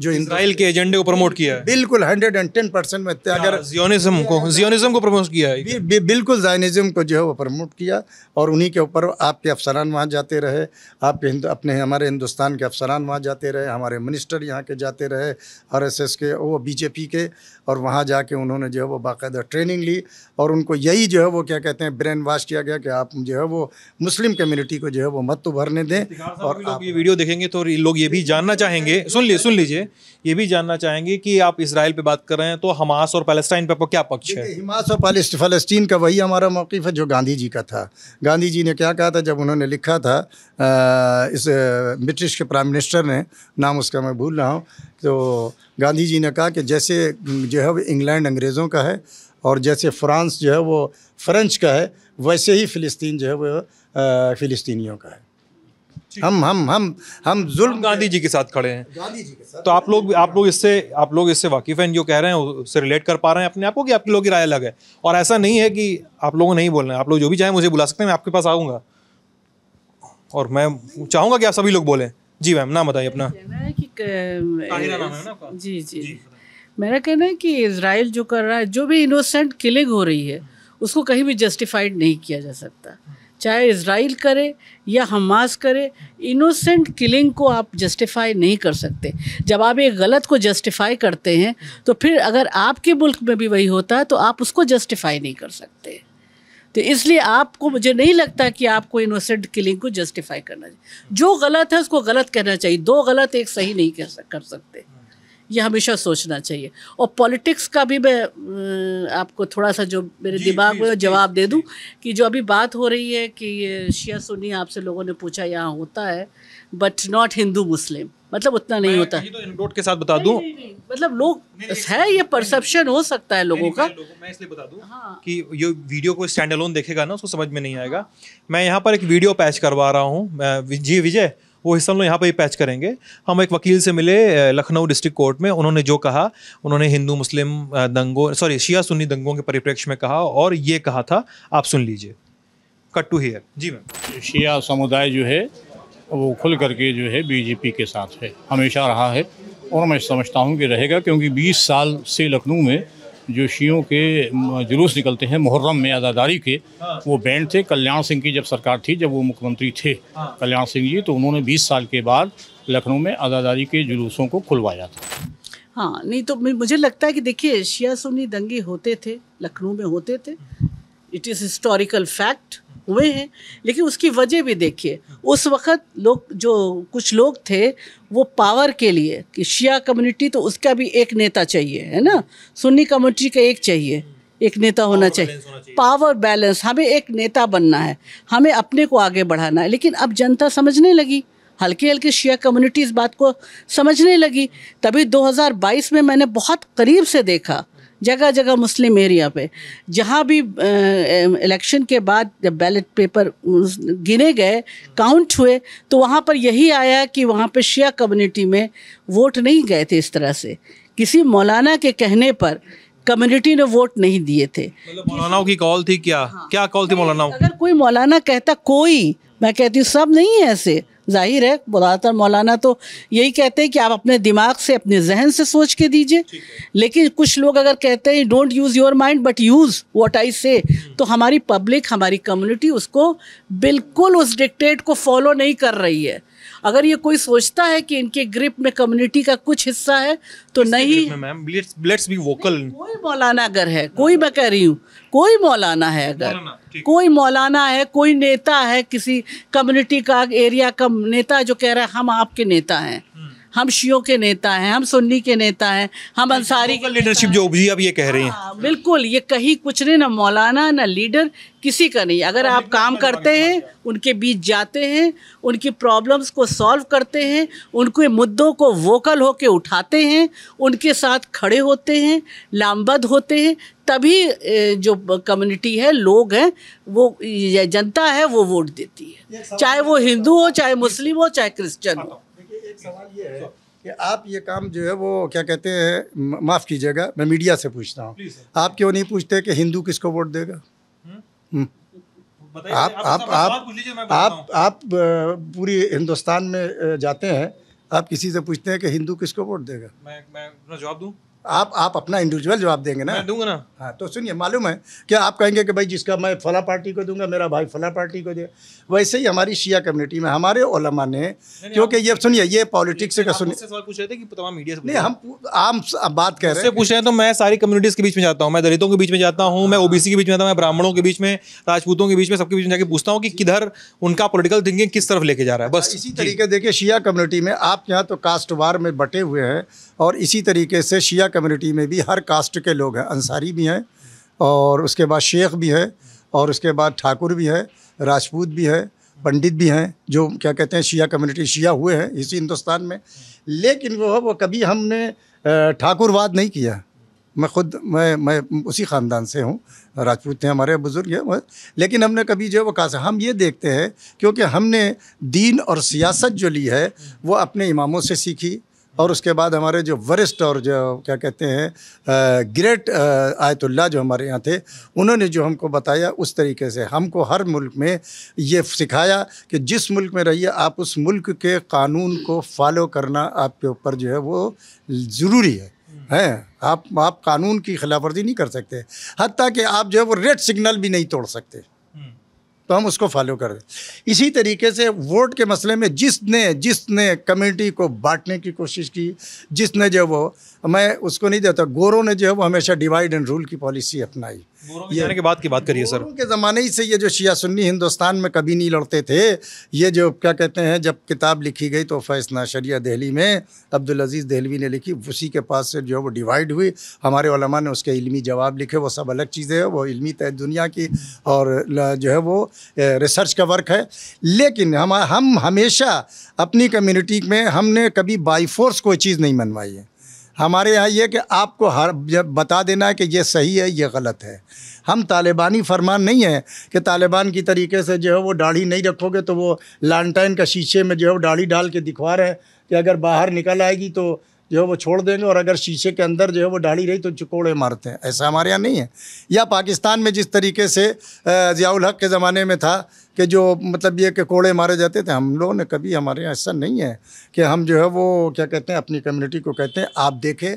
जो इसराइल के एजेंडे को प्रमोट किया है बिल्कुल हंड्रेड एंड टेन परसेंट में अगर जियोनिज्म हाँ, को जियोनिज्म को प्रमोट किया है बि, बि, बिल्कुल जायनिज्म को जो है वो प्रमोट किया और उन्हीं के ऊपर आपके अफसरान वहाँ जाते रहे आपके अपने हमारे हिंदुस्तान के अफसरान वहाँ जाते रहे हमारे मिनिस्टर यहाँ के जाते रहे आर के वो बीजेपी के और वहाँ जाके उन्होंने जो है वो बाकायदा ट्रेनिंग ली और उनको यही जो है वो क्या कहते हैं ब्रेन वाश किया गया कि आप जो है वो मुस्लिम कम्युनिटी को जो है वो मत तो भरने दें और आप ये वीडियो देखेंगे तो लोग ये भी जानना चाहेंगे सुन लीजिए सुन लीजिए ये भी जानना चाहेंगे कि आप इसराइल पर बात कर रहे हैं तो हमास और पैलेस्टाइन पर क्या पक्ष है हमास और फ़लस्तीन का वही हमारा मौकफ़ है जो गांधी जी का था गांधी जी ने क्या कहा था जब उन्होंने लिखा था इस ब्रिटिश के प्राइम मिनिस्टर ने नाम उसका मैं भूल रहा हूँ तो गांधी जी ने कहा कि जैसे जो है वो इंग्लैंड अंग्रेज़ों का है और जैसे फ्रांस जो है वो फ्रेंच का है वैसे ही फ़िलिस्तीन जो है वो फ़िलिस्तीनियों का है हम हम हम हम जुल्म गांधी जी के साथ खड़े हैं गांधी जी के साथ तो आप लोग आप लोग इससे आप लोग इससे वाकिफ़ हैं जो कह रहे हैं उससे रिलेट कर पा रहे हैं अपने आप को कि आपके लोगों की राय अलग है और ऐसा नहीं है कि आप लोगों नहीं बोल रहे हैं आप लोग जो भी चाहें मुझे बुला सकते हैं मैं आपके पास आऊँगा और मैं चाहूँगा कि आप सभी लोग बोलें जी मैम नाम बताइए अपना कि जी जी मेरा कहना है कि इसराइल जो कर रहा है जो भी इनोसेंट किलिंग हो रही है उसको कहीं भी जस्टिफाइड नहीं किया जा सकता चाहे इसराइल करे या हमास करे इनोसेंट किलिंग को आप जस्टिफाई नहीं कर सकते जब आप एक गलत को जस्टिफाई करते हैं तो फिर अगर आपके मुल्क में भी वही होता है तो आप उसको जस्टिफाई नहीं कर सकते तो इसलिए आपको मुझे नहीं लगता कि आपको इनोसेंट किलिंग को जस्टिफाई करना चाहिए जो गलत है उसको गलत कहना चाहिए दो गलत एक सही नहीं कर कर सकते ये हमेशा सोचना चाहिए और पॉलिटिक्स का भी मैं आपको थोड़ा सा जो मेरे दिमाग में जवाब दे दूं कि जो अभी बात हो रही है कि शिया सुनी आपसे लोगों ने पूछा यहाँ होता है बट नॉट हिंदू मुस्लिम मतलब उतना नहीं होता है तो के साथ बता दूं मतलब लोग है ये परसेप्शन हो सकता है लोगों का मैं इसलिए बता दूं हाँ। कि ये वीडियो को स्टैंड अलोन देखेगा ना उसको समझ में नहीं आएगा मैं यहाँ पर एक वीडियो पैच करवा रहा हूँ जी विजय वो हिस्सा लोग यहाँ पर ही पैच करेंगे हम एक वकील से मिले लखनऊ डिस्ट्रिक्ट कोर्ट में उन्होंने जो कहा उन्होंने हिंदू मुस्लिम दंगों सॉरी शिया सुन्नी दंगों के परिप्रेक्ष्य में कहा और ये कहा था आप सुन लीजिए कट टू हेयर जी मैम शिया समुदाय जो है वो खुल करके जो है बीजेपी के साथ है हमेशा रहा है और मैं समझता हूँ कि रहेगा क्योंकि 20 साल से लखनऊ में जो शीयों के जुलूस निकलते हैं मुहर्रम में आज़ादारी के वो बैंड थे कल्याण सिंह की जब सरकार थी जब वो मुख्यमंत्री थे कल्याण सिंह जी तो उन्होंने 20 साल के बाद लखनऊ में आज़ादारी के जुलूसों को खुलवाया था हाँ नहीं तो मुझे लगता है कि देखिए शिया सुनी दंगे होते थे लखनऊ में होते थे इट इज़ हिस्टोरिकल फैक्ट हुए हैं लेकिन उसकी वजह भी देखिए उस वक्त लोग जो कुछ लोग थे वो पावर के लिए कि शिया कम्युनिटी तो उसका भी एक नेता चाहिए है ना सुन्नी कम्युनिटी का एक चाहिए एक नेता होना चाहिए।, होना चाहिए पावर बैलेंस हमें एक नेता बनना है हमें अपने को आगे बढ़ाना है लेकिन अब जनता समझने लगी हल्के हल्के शिया कम्युनिटी इस बात को समझने लगी तभी 2022 में मैंने बहुत करीब से देखा जगह जगह मुस्लिम एरिया पे जहाँ भी इलेक्शन के बाद जब बैलेट पेपर गिने गए काउंट हुए तो वहाँ पर यही आया कि वहाँ पे शिया कम्युनिटी में वोट नहीं गए थे इस तरह से किसी मौलाना के कहने पर कम्युनिटी ने वोट नहीं दिए थे मतलब मौलानाओं की कॉल थी क्या हाँ। क्या कॉल थी मौलानाओं अगर कोई मौलाना कहता कोई मैं कहती हूँ सब नहीं है ऐसे जाहिर है ज़्यादातर मौलाना तो यही कहते हैं कि आप अपने दिमाग से अपने जहन से सोच के दीजिए लेकिन कुछ लोग अगर कहते हैं don't use your mind but use what I say तो हमारी पब्लिक हमारी कम्युनिटी उसको बिल्कुल उस डिक्टेट को फॉलो नहीं कर रही है अगर ये कोई सोचता है कि इनके ग्रिप में कम्युनिटी का कुछ हिस्सा है तो नहीं मैम ब्लेट्स भी वोकल कोई मौलाना अगर है कोई मैं कह रही हूँ कोई मौलाना है अगर कोई मौलाना है कोई नेता है किसी कम्युनिटी का एरिया का नेता जो कह रहा है हम आपके नेता हैं हम्म। हम शियों के नेता हैं हम सुन्नी के नेता हैं हम अंसारी के लीडरशिप जो जी अब ये कह रहे हैं हाँ, बिल्कुल ये कहीं कुछ नहीं ना मौलाना ना लीडर किसी का नहीं अगर आप काम करते हैं उनके बीच जाते हैं उनकी प्रॉब्लम्स को सॉल्व करते हैं उनके मुद्दों को वोकल होके उठाते हैं उनके साथ खड़े होते हैं लामबद्ध होते हैं तभी जो कम्युनिटी है लोग हैं वो जनता है वो वोट देती है चाहे वो हिंदू हो चाहे मुस्लिम हो चाहे क्रिश्चन हो एक सवाल ये है कि आप ये काम जो है वो क्या कहते हैं माफ़ कीजिएगा मैं मीडिया से पूछता हूँ आप क्यों नहीं पूछते कि हिंदू किसको वोट देगा हुँ? हम्म? हम्म। आप आप आप आप आप पूरी हिंदुस्तान में जाते हैं आप किसी से पूछते हैं कि हिंदू किसको वोट देगा मैं मैं जवाब दूँ आप आप अपना इंडिविजुअल जवाब देंगे ना मैं दूंगा ना हाँ तो सुनिए मालूम है कि आप कहेंगे कि भाई जिसका मैं फला पार्टी को दूंगा मेरा भाई फला पार्टी को दे वैसे ही हमारी शिया कम्युनिटी में हमारे ओलमा ने क्योंकि ये सुनिए ये पॉलिटिक्स का सुनिए पूछ रहे थे कि तमाम मीडिया नहीं हम आम बात कर रहे हैं पूछ रहे हैं तो मैं सारी कम्युनिटीज़ के बीच में जाता हूँ मैं दलितों के बीच में जाता हूँ मैं हाँ। ओबीसी के बीच में जाता हूँ मैं ब्राह्मणों के बीच में राजपूतों के बीच में सबके बीच में जाकर पूछता हूँ कि किधर उनका पोलिटिकल थिंकिंग किस तरफ लेके जा रहा है अच्छा, बस इसी तरीके देखिए शिया कम्युनिटी में आप यहाँ तो कास्टवार में बटे हुए हैं और इसी तरीके से शिया कम्युनिटी में भी हर कास्ट के लोग हैं अंसारी भी हैं और उसके बाद शेख भी है और उसके बाद ठाकुर भी है राजपूत भी है पंडित भी हैं जो क्या कहते हैं शिया कम्युनिटी शिया हुए हैं इसी हिंदुस्तान में लेकिन वो वो कभी हमने ठाकुरवाद नहीं किया मैं खुद मैं मैं उसी ख़ानदान से हूँ राजपूत थे हमारे बुज़ुर्ग हैं लेकिन हमने कभी जो वो कहा हम ये देखते हैं क्योंकि हमने दीन और सियासत जो ली है वो अपने इमामों से सीखी और उसके बाद हमारे जो वरिष्ठ और जो क्या कहते हैं ग्रेट आयतुल्ला जो हमारे यहाँ थे उन्होंने जो हमको बताया उस तरीके से हमको हर मुल्क में ये सिखाया कि जिस मुल्क में रहिए आप उस मुल्क के कानून को फॉलो करना आपके ऊपर जो है वो ज़रूरी है हैं आप आप कानून की खिलाफवर्जी नहीं कर सकते हती कि आप जो है वो रेड सिग्नल भी नहीं तोड़ सकते तो हम उसको फॉलो कर दें इसी तरीके से वोट के मसले में जिसने जिसने कम्युनिटी को बांटने की कोशिश की जिसने जो वो मैं उसको नहीं देता गोरों ने जो है वो हमेशा डिवाइड एंड रूल की पॉलिसी अपनाई जाने के बाद की बात करिए सर के ज़माने ही से ये जो शिया सुन्नी हिंदुस्तान में कभी नहीं लड़ते थे ये जो क्या कहते हैं जब किताब लिखी गई तो फैसना शरिया दहली में अब्दुल अजीज़ दहलवी ने लिखी उसी के पास से जो है वो डिवाइड हुई हमारे ने उसके इलमी जवाब लिखे वो सब अलग चीज़ें हैं वो इलमी तय तो दुनिया की और जो है वो रिसर्च का वर्क है लेकिन हम हम हमेशा अपनी कम्यूनिटी में हमने कभी बाई फोर्स कोई चीज़ नहीं मनवाई है हमारे यहाँ ये कि आपको हर जब बता देना है कि ये सही है ये गलत है हम तालिबानी फरमान नहीं है कि तालिबान की तरीके से जो है वो दाढ़ी नहीं रखोगे तो वो लालटेन का शीशे में जो है वो दाढ़ी डाल के दिखवा रहे हैं कि अगर बाहर निकल आएगी तो जो है वो छोड़ देंगे और अगर शीशे के अंदर जो है वो दाढ़ी रही तो चकोड़े मारते हैं ऐसा हमारे यहाँ नहीं है या पाकिस्तान में जिस तरीके से ज़ियाउल हक के ज़माने में था कि जो मतलब ये कि कोड़े मारे जाते थे हम लोगों ने कभी हमारे यहाँ ऐसा नहीं है कि हम जो है वो क्या कहते हैं अपनी कम्युनिटी को कहते हैं आप देखें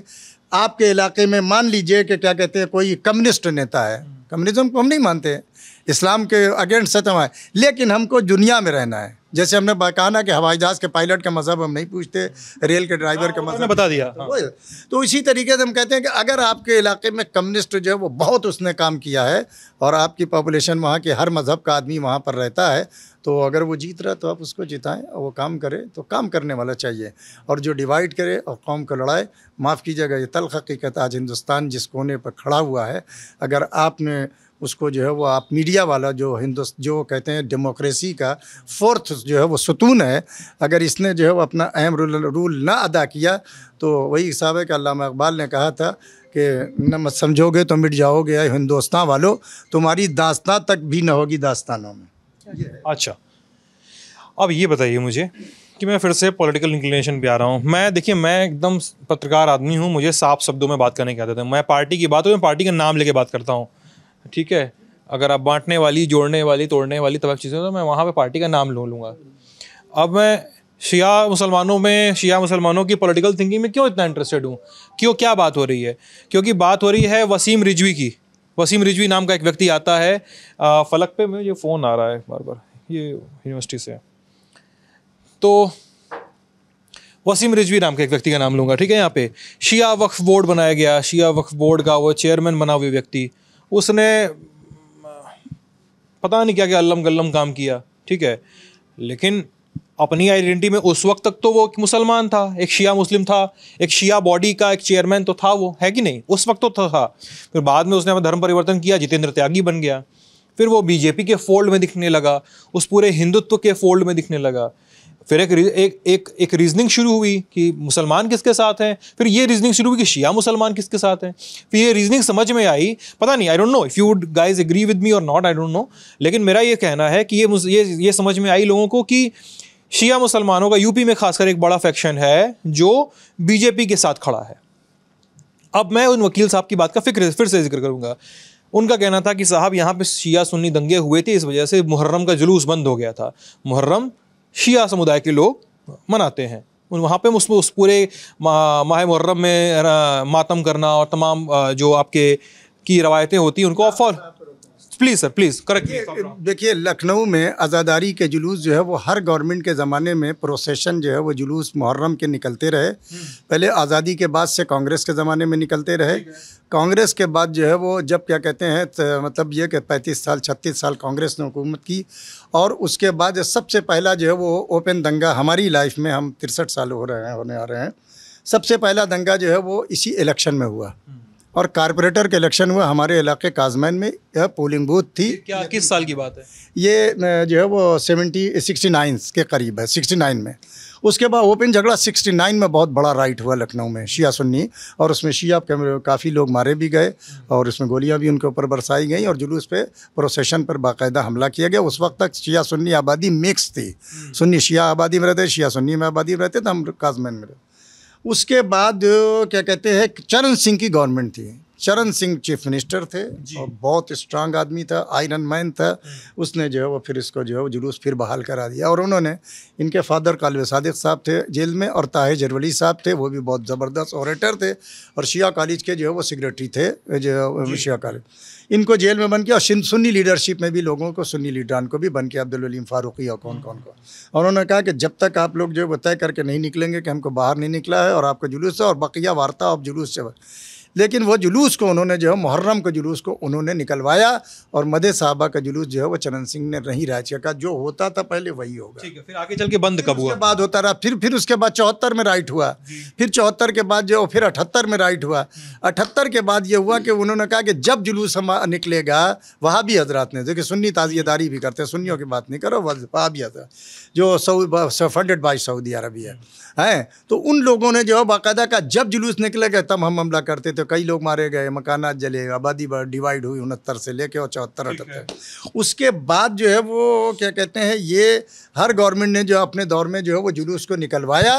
आपके इलाके में मान लीजिए कि क्या कहते हैं कोई कम्युनिस्ट नेता है कम्युनिज्म को हम नहीं मानते इस्लाम के अगेंस्ट सतम है लेकिन हमको दुनिया में रहना है जैसे हमने कहा ना कि हवाई जहाज़ के पायलट का मज़हब हम नहीं पूछते रेल के ड्राइवर का हाँ, मज़हब बता दिया हाँ। तो इसी तरीके से हम कहते हैं कि अगर आपके इलाके में कम्युनिस्ट जो है वो बहुत उसने काम किया है और आपकी पॉपुलेशन वहाँ के हर मज़हब का आदमी वहाँ पर रहता है तो अगर वो जीत रहा तो आप उसको जिताएं और वो काम करे तो काम करने वाला चाहिए और जो डिवाइड करे और कौम को लड़ाए माफ़ कीजिएगा ये तल हकीकत आज हिंदुस्तान जिस कोने पर खड़ा हुआ है अगर आपने उसको जो है वो आप मीडिया वाला जो हिंदुस् जो कहते हैं डेमोक्रेसी का फोर्थ जो है वो सतून है अगर इसने जो है वो अपना अहम रूल रूल ना अदा किया तो वही हिसाब है कि अलामा इकबाल ने कहा था कि न मत समझोगे तो मिट जाओगे हिंदुस्तान वालों तुम्हारी दास्तान तक भी ना होगी दास्तानों में अच्छा अब ये बताइए मुझे कि मैं फिर से पॉलिटिकल इंक्लिनेशन पे आ रहा हूँ मैं देखिए मैं एकदम पत्रकार आदमी हूँ मुझे साफ शब्दों में बात करने के आते थे मैं पार्टी की बात हो मैं पार्टी का नाम लेके बात करता हूँ ठीक है अगर आप बांटने वाली जोड़ने वाली तोड़ने वाली तब चीज़ें तो मैं वहाँ पर पार्टी का नाम लो लूँगा अब मैं शिया मुसलमानों में शिया मुसलमानों की पॉलिटिकल थिंकिंग में क्यों इतना इंटरेस्टेड हूँ क्यों क्या बात हो रही है क्योंकि बात हो रही है वसीम रिजवी की वसीम रिजवी नाम का एक व्यक्ति आता है आ, फलक पे मुझे फ़ोन आ रहा है बार बार ये यूनिवर्सिटी से तो वसीम रिजवी नाम के एक व्यक्ति का नाम लूँगा ठीक है यहाँ पे शिया वक्फ बोर्ड बनाया गया शिया वक्फ बोर्ड का वो चेयरमैन बना हुए व्यक्ति उसने पता नहीं क्या क्या अल्लम गल्लम काम किया ठीक है लेकिन अपनी आइडेंटिटी में उस वक्त तक तो वो मुसलमान था एक शिया मुस्लिम था एक शिया बॉडी का एक चेयरमैन तो था वो है कि नहीं उस वक्त तो था, था। फिर बाद में उसने धर्म परिवर्तन किया जितेंद्र त्यागी बन गया फिर वो बीजेपी के फोल्ड में दिखने लगा उस पूरे हिंदुत्व के फोल्ड में दिखने लगा फिर एक एक एक एक रीजनिंग शुरू हुई कि मुसलमान किसके साथ हैं फिर ये रीजनिंग शुरू हुई कि शिया मुसलमान किसके साथ हैं फिर ये रीजनिंग समझ में आई पता नहीं I don't know if you would guys agree with me और नॉट आई डोंट नो लेकिन मेरा ये कहना है कि ये ये ये समझ में आई लोगों को कि शिया मुसलमानों का यूपी में खासकर एक बड़ा फैक्शन है जो बीजेपी के साथ खड़ा है अब मैं उन वकील साहब की बात का फिक्र फिर से जिक्र करूँगा उनका कहना था कि साहब यहाँ पे शिया सुन्नी दंगे हुए थे इस वजह से मुहर्रम का जुलूस बंद हो गया था मुहर्रम शिया समुदाय के लोग मनाते हैं वहाँ पे उस उस पूरे माह मुहर्रम में मातम करना और तमाम जो आपके की रवायतें होती हैं उनको offer please sir please correct देखिए लखनऊ में आज़ादारी के जुलूस जो है वो हर गवर्नमेंट के ज़माने में प्रोसेशन जो है वो जुलूस मुहर्रम के निकलते रहे हम्म। पहले आज़ादी के बाद से कांग्रेस के ज़माने में निकलते रहे कांग्रेस के बाद जो है वो जब क्या कहते हैं मतलब ये कि पैंतीस साल छत्तीस साल कांग्रेस ने हुकूमत की और उसके बाद सबसे पहला जो है वो ओपन दंगा हमारी लाइफ में हम तिरसठ साल हो रहे हैं होने आ रहे हैं सबसे पहला दंगा जो है वो इसी इलेक्शन में हुआ हम्म। और कारपोरेटर के इलेक्शन हुआ हमारे इलाके काजमैन में यह पोलिंग बूथ थी क्या किस साल की बात है ये जो है वो सेवेंटी सिक्सटी नाइन के करीब है सिक्सटी नाइन में उसके बाद ओपन झगड़ा 69 में बहुत बड़ा राइट हुआ लखनऊ में शिया सुन्नी और उसमें शिया काफ़ी लोग मारे भी गए और उसमें गोलियां भी उनके ऊपर बरसाई गई और जुलूस पे प्रोसेशन पर बाकायदा हमला किया गया उस वक्त तक शिया सुन्नी आबादी मिक्स थी सुन्नी शिया आबादी में रहते शिया सुन्नी में आबादी में रहते तो हम काजमैन में रहते उसके बाद क्या कहते हैं चरण सिंह की गवर्नमेंट थी चरण सिंह चीफ मिनिस्टर थे और बहुत स्ट्रांग आदमी था आयरन मैन था उसने जो है वो फिर इसको जो है वो जुलूस फिर बहाल करा दिया और उन्होंने इनके फादर कालव सादिक साहब थे जेल में और ताहे जरवली साहब थे वो भी बहुत ज़बरदस्त ऑरेटर थे और शिया कॉलेज के जो है वो सेक्रेटरी थे जो शिया कॉलेज इनको जेल में बन के और सुन्नी लीडरशिप में भी लोगों को सुन्नी लीडरान को भी बन के अब्दुललीम फ़ारूकी और कौन कौन को और उन्होंने कहा कि जब तक आप लोग जो है वो तय करके नहीं निकलेंगे कि हमको बाहर नहीं निकला है और आपका जुलूस है और बकिया वार्ता आप जुलूस से लेकिन वो जुलूस को उन्होंने जो है मुहर्रम के जुलूस को उन्होंने निकलवाया और मदे साहबा का जुलूस जो है वो चरण सिंह ने नहीं राज का जो होता था पहले वही होगा ठीक है फिर आगे चल के बंद कब हुआ बाद होता रहा फिर फिर उसके बाद चौहत्तर में राइट हुआ फिर चौहत्तर के बाद जो फिर अठहत्तर में राइट हुआ हम्म। अठहत्तर के बाद ये हुआ कि उन्होंने कहा कि जब जुलूस हम निकलेगा वहाँ भी हजरात ने देखिए सुन्नी ताजियेदारी भी करते हैं सुनियों की बात नहीं करो वहाँ भी हजरा जो सऊ फंडेड बाई सऊदी अरबिया है तो उन लोगों ने जो है बाकायदा का जब जुलूस निकलेगा तब हम हमला करते थे कई लोग मारे गए मकानात जले आबादी डिवाइड हुई उनहत्तर से लेके और चौहत्तर अठहत्तर उसके बाद जो है वो क्या कहते हैं ये हर गवर्नमेंट ने जो अपने दौर में जो है वो जुलूस को निकलवाया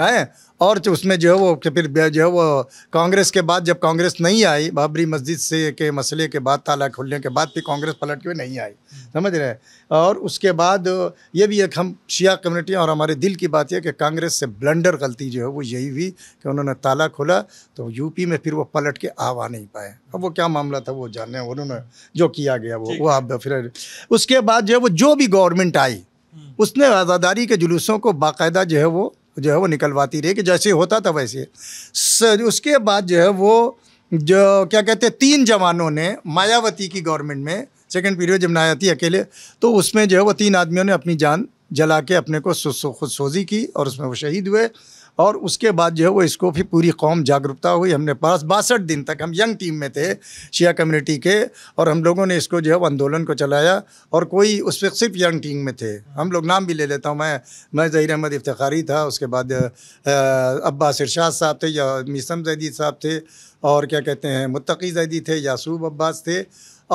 है और जो उसमें जो है वो फिर जो है वो कांग्रेस के बाद जब कांग्रेस नहीं आई बाबरी मस्जिद से के मसले के बाद ताला खुलने के बाद फिर कांग्रेस पलट के नहीं आई समझ रहे हैं और उसके बाद ये भी एक हम शिया कम्युनिटी और हमारे दिल की बात है कि कांग्रेस से ब्लंडर गलती जो है वो यही हुई कि उन्होंने ताला खोला तो यूपी में फिर वो पलट के आवा नहीं पाए अब वो क्या मामला था वो जानने उन्होंने जो किया गया वो वो आप फिर उसके बाद जो है वो जो भी गवर्नमेंट आई हम्म। उसने आज़ादारी के जुलूसों को बाकायदा जो है वो जो है वो निकलवाती रही कि जैसे होता था वैसे उसके बाद जो है वो जो क्या कहते हैं तीन जवानों ने मायावती की गवर्नमेंट में सेकेंड पीरियड जब नाया थी अकेले तो उसमें जो है वो तीन आदमियों ने अपनी जान जला के अपने को खुदसोजी की और उसमें वो शहीद हुए और उसके बाद जो है वो इसको फिर पूरी कौम जागरूकता हुई हमने पास बासठ दिन तक हम यंग टीम में थे शिया कम्युनिटी के और हम लोगों ने इसको जो है आंदोलन को चलाया और कोई उस वक्त सिर्फ यंग टीम में थे हम लोग नाम भी ले लेता हूँ मैं मैं जहीर अहमद इफ्तारी था उसके बाद अब्बास इरशाद साहब थे या मीसम जैदी साहब थे और क्या कहते हैं मुतकी जैदी थे यासूब अब्बास थे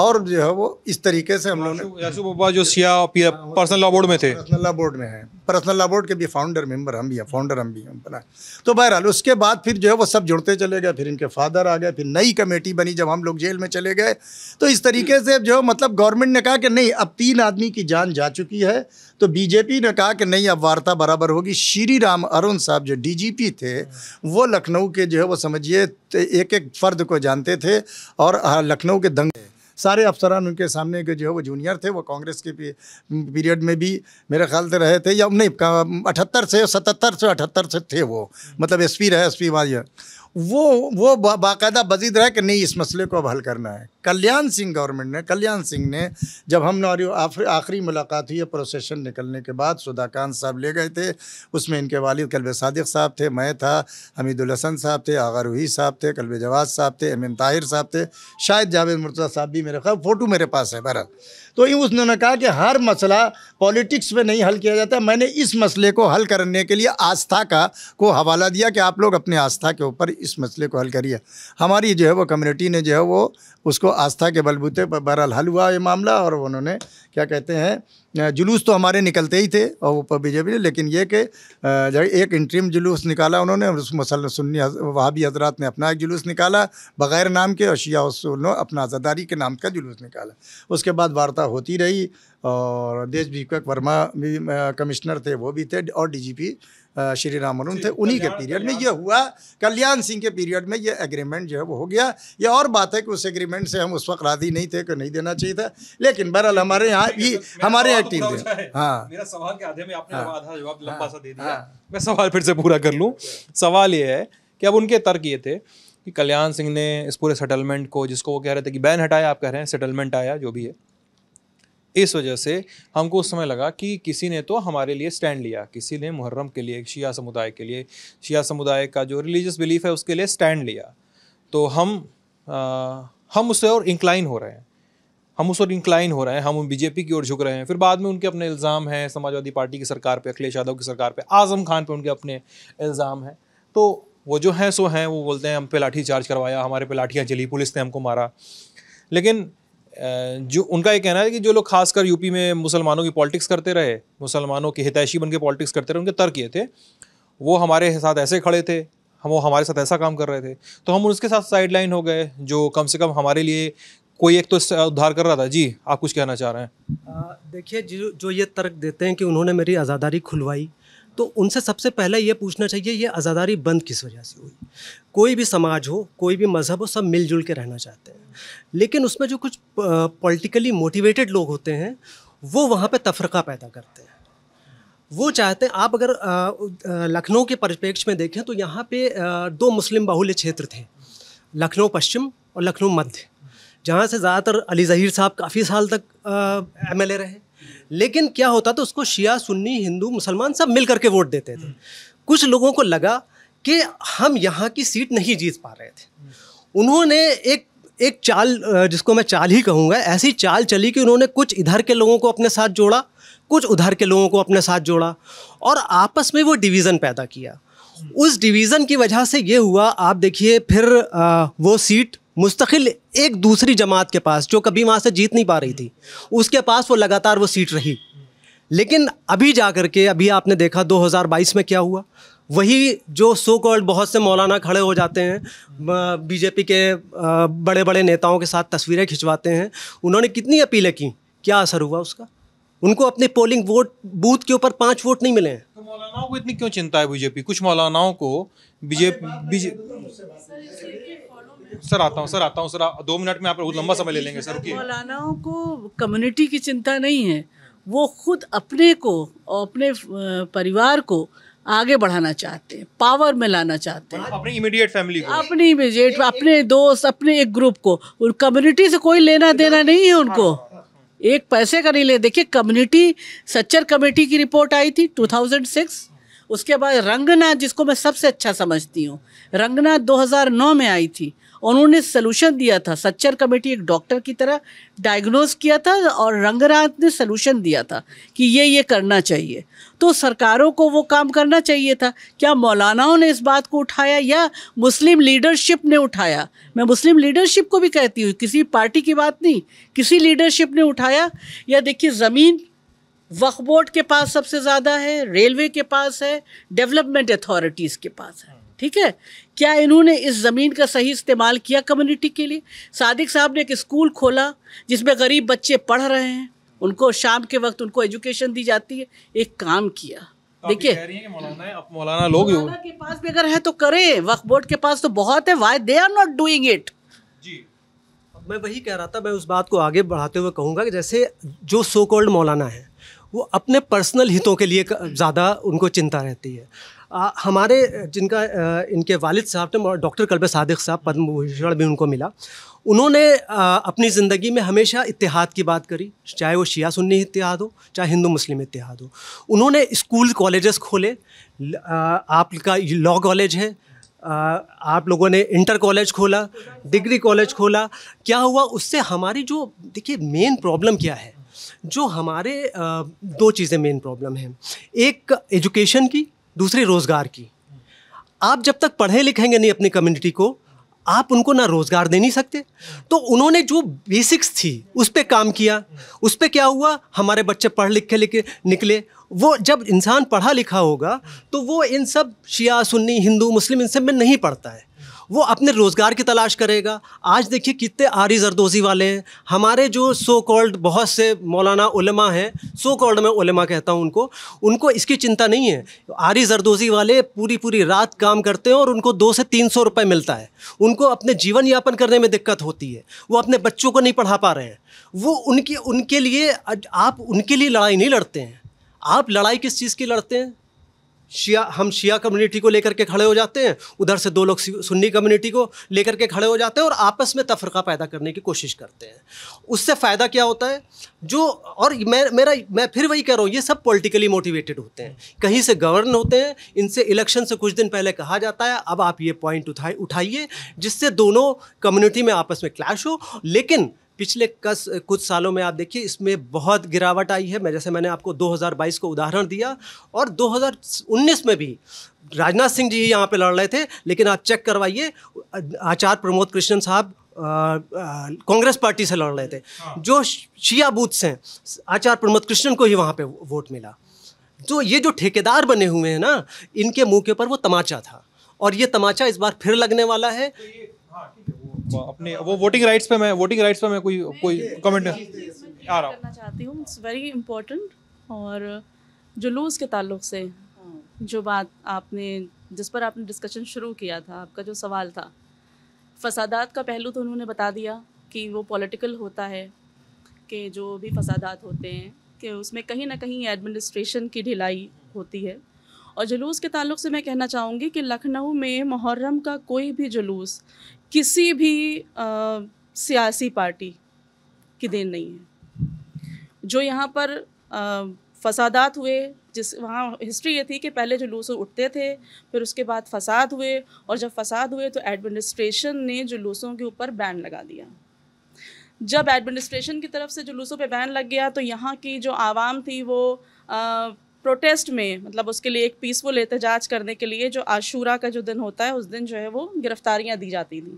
और जो है वो इस तरीके से हम लोग ने जो सिया पर्सनल लॉ बोर्ड में थे पर्सनल लॉ बोर्ड में है पर्सनल लॉ बोर्ड के भी फाउंडर मेंबर हम भी हैं फाउंडर हम भी हैं बना तो बहरहाल उसके बाद फिर जो है वो सब जुड़ते चले गए फिर इनके फादर आ गए फिर नई कमेटी बनी जब हम लोग जेल में चले गए तो इस तरीके से जो मतलब गवर्नमेंट ने कहा कि नहीं अब तीन आदमी की जान जा चुकी है तो बीजेपी ने कहा कि नहीं अब वार्ता बराबर होगी श्री राम अरुण साहब जो डी थे वो लखनऊ के जो है वो समझिए एक एक फ़र्द को जानते थे और हाँ, लखनऊ के दंगे सारे अफसरान उनके सामने के जो है वो जूनियर थे वो कांग्रेस के पीरियड में भी मेरे ख्याल से रहे थे या नहीं अठहत्तर से सतहत्तर से अठहत्तर से थे वो मतलब एस पी रहे एस पी वो वो बा, बाकायदा बजीद रहा कि नहीं इस मसले को अब हल करना है कल्याण सिंह गवर्नमेंट ने कल्याण सिंह ने जब हम हमारी आखिरी मुलाकात हुई प्रोसेशन निकलने के बाद सुदा साहब ले गए थे उसमें इनके वालिद कलब सदक साहब थे मैं था हमीदुल हसन साहब थे आगर रूही साहब थे कलब जवाद साहब थे एम एम ताहिर साहब थे शायद जावेद मुर्तज़ा साहब भी मेरे ख्याल फ़ोटो मेरे पास है बहरहाल तो उन्होंने कहा कि हर मसला पॉलिटिक्स में नहीं हल किया जाता मैंने इस मसले को हल करने के लिए आस्था का को हवाला दिया कि आप लोग अपने आस्था के ऊपर इस मसले को हल करिए हमारी जो है वो कम्युनिटी ने जो है वो उसको आस्था के बलबूते पर बहरहाल हल हुआ ये मामला और उन्होंने क्या कहते हैं जुलूस तो हमारे निकलते ही थे और ऊपर बीजेपी लेकिन ये कि जब एक इंट्रीम जुलूस निकाला उन्होंने मसल सुन्नी वहाबी हजरात ने अपना एक जुलूस निकाला बग़ैर नाम के और शिया ने अपना आज़ादारी के नाम का जुलूस निकाला उसके बाद वार्ता होती रही और देश दीपक वर्मा भी कमिश्नर थे वो भी थे और डी श्री रामन थे उन्हीं के पीरियड में ये हुआ कल्याण सिंह के पीरियड में ये एग्रीमेंट जो है वो हो गया ये और बात है कि उस एग्रीमेंट से हम उस वक्त राजी नहीं थे कि नहीं देना चाहिए था लेकिन बहरहाल हमारे यहाँ ये हमारे तो यहाँ टीम हाँ मेरा सवाल के आधे में आपने हाँ। आधा जवाब हाँ। लंबा सा दे दिया हाँ। मैं सवाल फिर से पूरा कर लूँ सवाल ये है कि अब उनके तर्क ये थे कि कल्याण सिंह ने इस पूरे सेटलमेंट को जिसको वो कह रहे थे कि बैन हटाया आप कह रहे हैं सेटलमेंट आया जो भी है इस वजह से हमको उस समय लगा कि किसी ने तो हमारे लिए स्टैंड लिया किसी ने मुहर्रम के लिए शिया समुदाय के लिए शिया समुदाय का जो रिलीजियस बिलीफ है उसके लिए स्टैंड लिया तो हम आ, हम उससे और इंक्लाइन हो रहे हैं हम उस और इंक्लाइन हो रहे हैं हम बीजेपी की ओर झुक रहे हैं फिर बाद में उनके अपने इल्ज़ाम हैं समाजवादी पार्टी की सरकार पे अखिलेश यादव की सरकार पे आज़म खान पे उनके अपने इल्ज़ाम हैं तो वो जो हैं सो हैं वो बोलते हैं हम पे लाठी चार्ज करवाया हमारे पे लाठियाँ चली पुलिस ने हमको मारा लेकिन जो उनका ये कहना है कि जो लोग खासकर यूपी में मुसलमानों की पॉलिटिक्स करते रहे मुसलमानों के हितैषी बन के पॉलिटिक्स करते रहे उनके तर्क ये थे वो हमारे साथ ऐसे खड़े थे हम वो हमारे साथ ऐसा काम कर रहे थे तो हम उसके साथ साइडलाइन हो गए जो कम से कम हमारे लिए कोई एक तो उद्धार कर रहा था जी आप कुछ कहना चाह रहे हैं देखिए जो जो ये तर्क देते हैं कि उन्होंने मेरी आज़ादारी खुलवाई तो उनसे सबसे पहले ये पूछना चाहिए ये आज़ादारी बंद किस वजह से हुई कोई भी समाज हो कोई भी मज़हब हो सब मिलजुल के रहना चाहते हैं लेकिन उसमें जो कुछ पॉलिटिकली मोटिवेटेड लोग होते हैं वो वहाँ पे तफरका पैदा करते हैं वो चाहते हैं आप अगर लखनऊ के परिप्रेक्ष्य में देखें तो यहाँ पे आ, दो मुस्लिम बाहुल्य क्षेत्र थे लखनऊ पश्चिम और लखनऊ मध्य जहाँ से ज़्यादातर अली ज़हीर साहब काफ़ी साल तक एम रहे लेकिन क्या होता था उसको शिया सुन्नी हिंदू मुसलमान सब मिल करके वोट देते थे कुछ लोगों को लगा कि हम यहाँ की सीट नहीं जीत पा रहे थे उन्होंने एक एक चाल जिसको मैं चाल ही कहूँगा ऐसी चाल चली कि उन्होंने कुछ इधर के लोगों को अपने साथ जोड़ा कुछ उधर के लोगों को अपने साथ जोड़ा और आपस में वो डिवीज़न पैदा किया उस डिवीज़न की वजह से ये हुआ आप देखिए फिर वो सीट मुस्तकिल एक दूसरी जमात के पास जो कभी वहाँ से जीत नहीं पा रही थी उसके पास वो लगातार वो सीट रही लेकिन अभी जा कर के अभी आपने देखा 2022 में क्या हुआ वही जो सो कॉल्ड बहुत से मौलाना खड़े हो जाते हैं बीजेपी के बड़े बड़े नेताओं के साथ तस्वीरें खिंचवाते हैं उन्होंने कितनी अपीलें की क्या असर हुआ उसका उनको अपने पोलिंग वोट बूथ के ऊपर पाँच वोट नहीं मिले हैं तो मौलानाओं को इतनी क्यों चिंता है बीजेपी कुछ मौलानाओं को बीजेपी सर आता हूँ सर आता हूँ सर दो मिनट में आप लंबा समय ले लेंगे सर मौलानाओं को कम्युनिटी की चिंता नहीं है वो खुद अपने को अपने परिवार को आगे बढ़ाना चाहते हैं पावर में लाना चाहते हैं मतलब अपनी इमीडिएट फैमिली को अपनी इमीडिएट अपने दोस्त अपने एक ग्रुप को उन कम्युनिटी से कोई लेना देना नहीं है उनको एक पैसे का नहीं ले देखिए कम्युनिटी सच्चर कमेटी की रिपोर्ट आई थी 2006 उसके बाद रंगना जिसको मैं सबसे अच्छा समझती हूँ रंगना 2009 में आई थी उन्होंने सलूशन दिया था सच्चर कमेटी एक डॉक्टर की तरह डायग्नोज किया था और रंगराज ने सलूशन दिया था कि ये ये करना चाहिए तो सरकारों को वो काम करना चाहिए था क्या मौलानाओं ने इस बात को उठाया या मुस्लिम लीडरशिप ने उठाया मैं मुस्लिम लीडरशिप को भी कहती हूँ किसी पार्टी की बात नहीं किसी लीडरशिप ने उठाया या देखिए ज़मीन वक्फ बोर्ड के पास सबसे ज़्यादा है रेलवे के पास है डेवलपमेंट अथॉरिटीज़ के पास है ठीक है क्या इन्होंने इस ज़मीन का सही इस्तेमाल किया कम्युनिटी के लिए सादिक साहब ने एक स्कूल खोला जिसमें गरीब बच्चे पढ़ रहे हैं उनको शाम के वक्त उनको एजुकेशन दी जाती है एक काम किया देखिए मौलाना लोग के पास भी अगर है तो करें वक्फ बोर्ड के पास तो बहुत है why they are not doing it मैं वही कह रहा था मैं उस बात को आगे बढ़ाते हुए कहूँगा कि जैसे जो सो कॉल्ड मौलाना है वो अपने पर्सनल हितों के लिए ज़्यादा उनको चिंता रहती है आ, हमारे जिनका आ, इनके वालिद साहब ने डॉक्टर कलब सादिक साहब पद्म भूषण भी उनको मिला उन्होंने आ, अपनी ज़िंदगी में हमेशा इतिहाद की बात करी चाहे वो शिया सुन्नी इतिहाद हो चाहे हिंदू मुस्लिम इतिहाद हो उन्होंने स्कूल कॉलेजेस खोले आपका लॉ कॉलेज है आप लोगों ने इंटर कॉलेज खोला डिग्री कॉलेज खोला क्या हुआ उससे हमारी जो देखिए मेन प्रॉब्लम क्या है जो हमारे दो चीज़ें मेन प्रॉब्लम हैं एक एजुकेशन की दूसरी रोज़गार की आप जब तक पढ़े लिखेंगे नहीं अपनी कम्युनिटी को आप उनको ना रोज़गार दे नहीं सकते तो उन्होंने जो बेसिक्स थी उस पर काम किया उस पर क्या हुआ हमारे बच्चे पढ़ लिख के निकले वो जब इंसान पढ़ा लिखा होगा तो वो इन सब शिया सुन्नी हिंदू मुस्लिम इन सब में नहीं पढ़ता है वो अपने रोज़गार की तलाश करेगा आज देखिए कितने आरी जरदोजी वाले हैं हमारे जो सो कॉल्ड बहुत से मौलाना उलमा हैं सो कॉल्ड मैं उलमा कहता हूँ उनको उनको इसकी चिंता नहीं है आरी जरदोजी वाले पूरी पूरी रात काम करते हैं और उनको दो से तीन सौ रुपये मिलता है उनको अपने जीवन यापन करने में दिक्कत होती है वो अपने बच्चों को नहीं पढ़ा पा रहे हैं वो उनके उनके लिए आप उनके लिए लड़ाई नहीं लड़ते हैं आप लड़ाई किस चीज़ की लड़ते हैं शिया हम शिया कम्युनिटी को लेकर के खड़े हो जाते हैं उधर से दो लोग सुन्नी कम्युनिटी को लेकर के खड़े हो जाते हैं और आपस में तफरका पैदा करने की कोशिश करते हैं उससे फ़ायदा क्या होता है जो और मैं मेरा मैं फिर वही कह रहा हूँ ये सब पॉलिटिकली मोटिवेटेड होते हैं कहीं से गवर्न होते हैं इनसे इलेक्शन से कुछ दिन पहले कहा जाता है अब आप ये पॉइंट उठाए उठाइए जिससे दोनों कम्युनिटी में आपस में क्लैश हो लेकिन पिछले कस कुछ सालों में आप देखिए इसमें बहुत गिरावट आई है मैं जैसे मैंने आपको 2022 को उदाहरण दिया और 2019 में भी राजनाथ सिंह जी यहाँ पे लड़ रहे थे लेकिन आप चेक करवाइए आचार्य प्रमोद कृष्णन साहब कांग्रेस पार्टी से लड़ रहे थे हाँ। जो शिया बूथ्स हैं आचार्य प्रमोद कृष्णन को ही वहाँ पे वोट मिला तो ये जो ठेकेदार बने हुए हैं ना इनके मुंह के ऊपर वो तमाचा था और ये तमाचा इस बार फिर लगने वाला है तो ये, हाँ, अपने वो वोटिंग राइट्स पे मैं वोटिंग राइट्स पे मैं कोई कोई कमेंट आ रहा करना चाहती हूँ इट्स वेरी इंपॉर्टेंट और जुलूस के ताल्लुक से हाँ। जो बात आपने जिस पर आपने डिस्कशन शुरू किया था आपका जो सवाल था फसादात का पहलू तो उन्होंने बता दिया कि वो पॉलिटिकल होता है कि जो भी फसादात होते हैं कि उसमें कहीं ना कहीं एडमिनिस्ट्रेशन की ढिलाई होती है और जुलूस के ताल्लुक से मैं कहना चाहूँगी कि लखनऊ में मुहर्रम का कोई भी जुलूस किसी भी आ, सियासी पार्टी की देन नहीं है जो यहाँ पर आ, फसादात हुए जिस वहाँ हिस्ट्री ये थी कि पहले जुलूस उठते थे फिर उसके बाद फसाद हुए और जब फसाद हुए तो एडमिनिस्ट्रेशन ने जुलूसों के ऊपर बैन लगा दिया जब एडमिनिस्ट्रेशन की तरफ से जुलूसों पे बैन लग गया तो यहाँ की जो आवाम थी वो आ, प्रोटेस्ट में मतलब उसके लिए एक पीसफुल एहतजाज करने के लिए जो आशूरा का जो दिन होता है उस दिन जो है वो गिरफ्तारियाँ दी जाती थी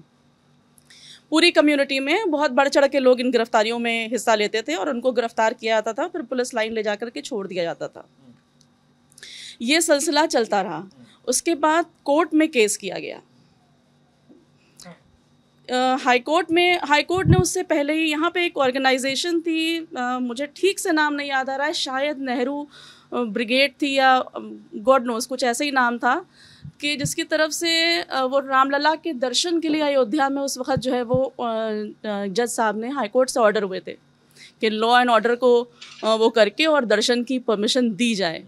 पूरी कम्युनिटी में बहुत बढ़ चढ़ के लोग इन गिरफ्तारियों में हिस्सा लेते थे और उनको गिरफ्तार किया जाता था फिर पुलिस लाइन ले जा करके छोड़ दिया जाता था ये सिलसिला चलता रहा उसके बाद कोर्ट में केस किया गया हाई कोर्ट में हाई कोर्ट ने उससे पहले ही यहाँ पे एक ऑर्गेनाइजेशन थी आ, मुझे ठीक से नाम नहीं याद आ रहा है शायद नेहरू ब्रिगेड थी या गॉड नोस कुछ ऐसे ही नाम था कि जिसकी तरफ से वो रामलला के दर्शन के लिए अयोध्या में उस वक्त जो है वो जज साहब ने हाईकोर्ट से ऑर्डर हुए थे कि लॉ एंड ऑर्डर को वो करके और दर्शन की परमिशन दी जाए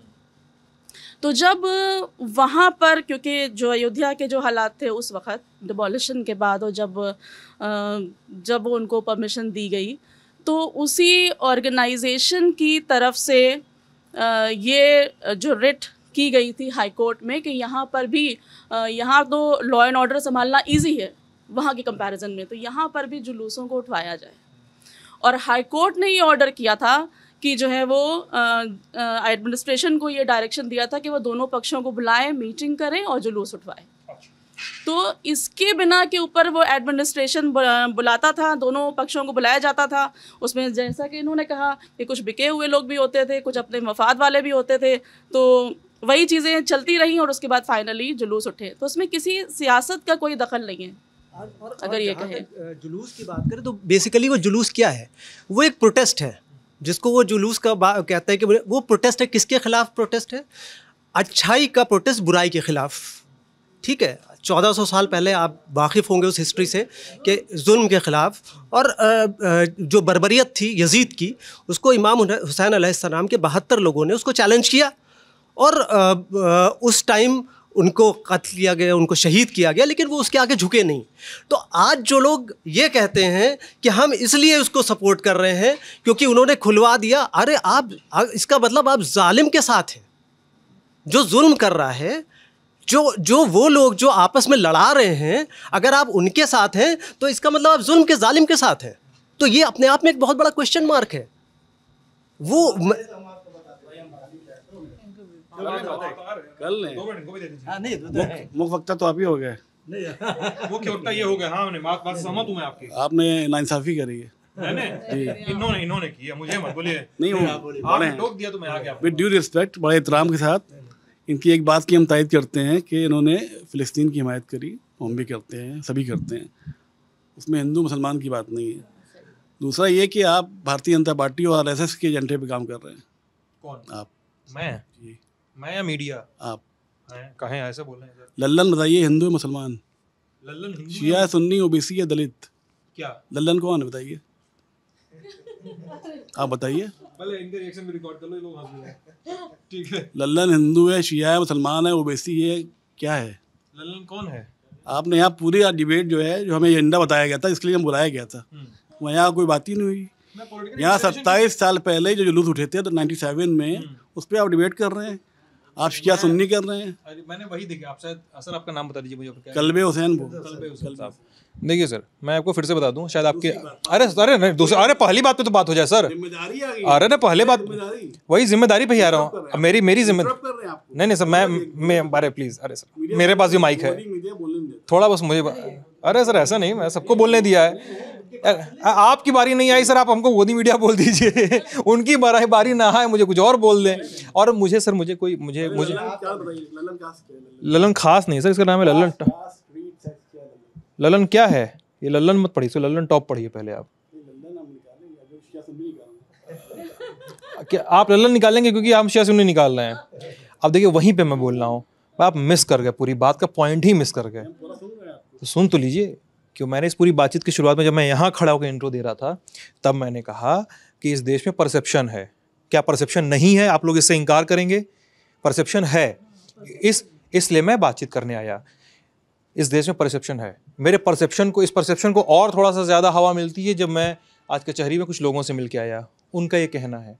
तो जब वहाँ पर क्योंकि जो अयोध्या के जो हालात थे उस वक्त डिबॉलिशन के बाद और जब जब उनको परमिशन दी गई तो उसी ऑर्गेनाइजेशन की तरफ से ये जो रिट की गई थी हाई कोर्ट में कि यहाँ पर भी यहाँ तो लॉ एंड ऑर्डर संभालना इजी है वहाँ के कंपैरिजन में तो यहाँ पर भी जुलूसों को उठवाया जाए और हाई कोर्ट ने ये ऑर्डर किया था कि जो है वो एडमिनिस्ट्रेशन को ये डायरेक्शन दिया था कि वो दोनों पक्षों को बुलाएं मीटिंग करें और जुलूस उठवाएं तो इसके बिना के ऊपर वो एडमिनिस्ट्रेशन बुलाता था दोनों पक्षों को बुलाया जाता था उसमें जैसा कि इन्होंने कहा कि कुछ बिके हुए लोग भी होते थे कुछ अपने मफाद वाले भी होते थे तो वही चीज़ें चलती रहीं और उसके बाद फाइनली जुलूस उठे तो उसमें किसी सियासत का कोई दखल नहीं है और, और, अगर ये कहे जुलूस की बात करें तो बेसिकली वो जुलूस क्या है वो एक प्रोटेस्ट है जिसको वो जुलूस का कहता है कि वो प्रोटेस्ट है किसके खिलाफ प्रोटेस्ट है अच्छाई का प्रोटेस्ट बुराई के खिलाफ ठीक है 1400 साल पहले आप वाकिफ़ होंगे उस हिस्ट्री से कि जुल्म के ख़िलाफ़ और जो बरबरीत थी यजीद की उसको इमाम हुसैन आसमाम के बहत्तर लोगों ने उसको चैलेंज किया और उस टाइम उनको कत्ल किया गया उनको शहीद किया गया लेकिन वो उसके आगे झुके नहीं तो आज जो लोग ये कहते हैं कि हम इसलिए उसको सपोर्ट कर रहे हैं क्योंकि उन्होंने खुलवा दिया अरे आप इसका मतलब आप जालिम के साथ हैं जो जुल्म कर रहा है जो जो वो लोग जो आपस में लड़ा रहे हैं अगर आप उनके साथ हैं तो इसका मतलब आप जुल्म के जालिम के साथ हैं तो ये अपने आप में एक बहुत बड़ा क्वेश्चन मार्क है वो म... हाँ, मुख तो आप ही हो गए वो क्या ये हो गया हाँ बात बात सहमत हूँ मैं आपकी आपने नाइंसाफी करी है इन्होंने इन्होंने किया मुझे मत बोलिए नहीं वो आपने टोक दिया तो मैं आ गया विद ड्यू रिस्पेक्ट बड़े एहतराम के साथ इनकी एक बात की हम तायद करते हैं कि इन्होंने फ़लस्तीन की हमायत करी हम भी करते हैं सभी करते हैं उसमें हिंदू मुसलमान की बात नहीं है दूसरा ये कि आप भारतीय जनता पार्टी और आर के एजेंडे पे काम कर रहे हैं कौन आप मैं जी मैं या मीडिया आप कहें ऐसे बोल रहे हैं लल्लन बताइए हिंदू मुसलमान लल्लन शिया सुन्नी ओबीसी या दलित क्या लल्लन कौन है बताइए आप बताइए भले लल्लन हिंदू है शिया है मुसलमान है ओबेसी है क्या है लल्लन कौन है आपने यहाँ पूरी डिबेट जो है जो हमें एजेंडा बताया गया था इसके लिए हम बुलाया गया था हम्म। वहाँ यहाँ कोई बात ही नहीं हुई यहाँ सत्ताईस साल पहले जो जुलूस उठे थे तो नाइन्टी सेवन में हम्म। उस पर आप डिबेट कर रहे हैं आप क्या सुननी कर रहे हैं मैंने वही देखा आप शायद असर आपका नाम बता दीजिए मुझे कलबे हुसैन कलबे हुसैन साहब देखिए सर मैं आपको फिर से बता दूं शायद आपके अरे अरे नहीं दूसरे अरे पहली बात पे तो बात हो जाए सर अरे ना पहले बात वही जिम्मेदारी पे ही आ रहा हूँ मेरी मेरी जिम्मेदारी नहीं नहीं सर मैं मैं अरे प्लीज़ अरे सर मेरे पास भी माइक है थोड़ा बस मुझे अरे सर ऐसा नहीं मैं सबको बोलने दिया है आपकी बारी नहीं आई सर आप हमको मोदी मीडिया बोल दीजिए उनकी बारी बारी ना आए मुझे कुछ और बोल दें और मुझे सर मुझे कोई मुझे मुझे ललन खास नहीं सर इसका नाम है ललन ललन क्या है ये ललन मत पढ़िए ललन टॉप पढ़िए पहले आप क्या आप ललन निकालेंगे क्योंकि हम शेयर सुनने निकाल रहे हैं अब देखिए वहीं पे मैं बोल रहा हूँ आप मिस कर गए पूरी बात का पॉइंट ही मिस कर गए तो सुन तो लीजिए क्यों मैंने इस पूरी बातचीत की शुरुआत में जब मैं यहाँ खड़ा होकर इंट्रो दे रहा था तब मैंने कहा कि इस देश में परसेप्शन है क्या परसेप्शन नहीं है आप लोग इससे इनकार करेंगे परसेप्शन है इस इसलिए मैं बातचीत करने आया इस देश में परसेप्शन है मेरे परसेप्शन को इस परसेप्शन को और थोड़ा सा ज़्यादा हवा मिलती है जब मैं आज कचहरी में कुछ लोगों से मिल के आया उनका ये कहना है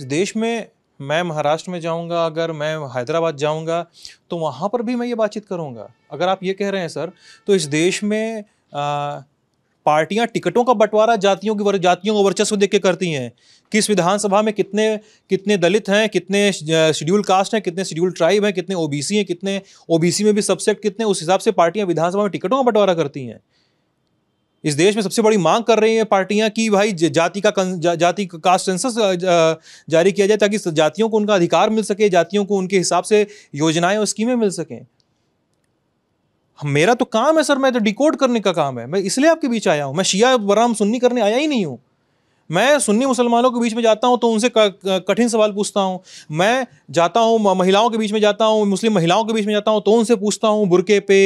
इस देश में मैं महाराष्ट्र में जाऊंगा अगर मैं हैदराबाद जाऊंगा तो वहाँ पर भी मैं ये बातचीत करूंगा अगर आप ये कह रहे हैं सर तो इस देश में आ, पार्टियां टिकटों का बंटवारा जातियों की जातियों का वर्चस्व देख के करती हैं किस विधानसभा में कितने कितने दलित हैं कितने शेड्यूल कास्ट हैं कितने शेड्यूल ट्राइब हैं कितने ओबीसी हैं कितने ओबीसी में भी सबसेट कितने उस हिसाब से पार्टियां विधानसभा में टिकटों का बंटवारा करती हैं इस देश में सबसे बड़ी मांग कर रही है पार्टियां कि भाई जाति का जा, जाति का सेंसस जारी किया जाए ताकि जातियों को उनका अधिकार मिल सके जातियों को उनके हिसाब से योजनाएं और स्कीमें मिल सकें हाँ, मेरा तो काम है सर मैं तो डिकोड करने का काम है मैं इसलिए आपके बीच आया हूँ मैं शिया बराम सुन्नी करने आया ही नहीं हूँ मैं सुन्नी मुसलमानों के बीच में जाता हूँ तो उनसे कठिन सवाल पूछता हूँ मैं जाता हूँ महिलाओं के बीच में जाता हूँ मुस्लिम महिलाओं के बीच में जाता हूँ तो उनसे पूछता हूँ बुरके पे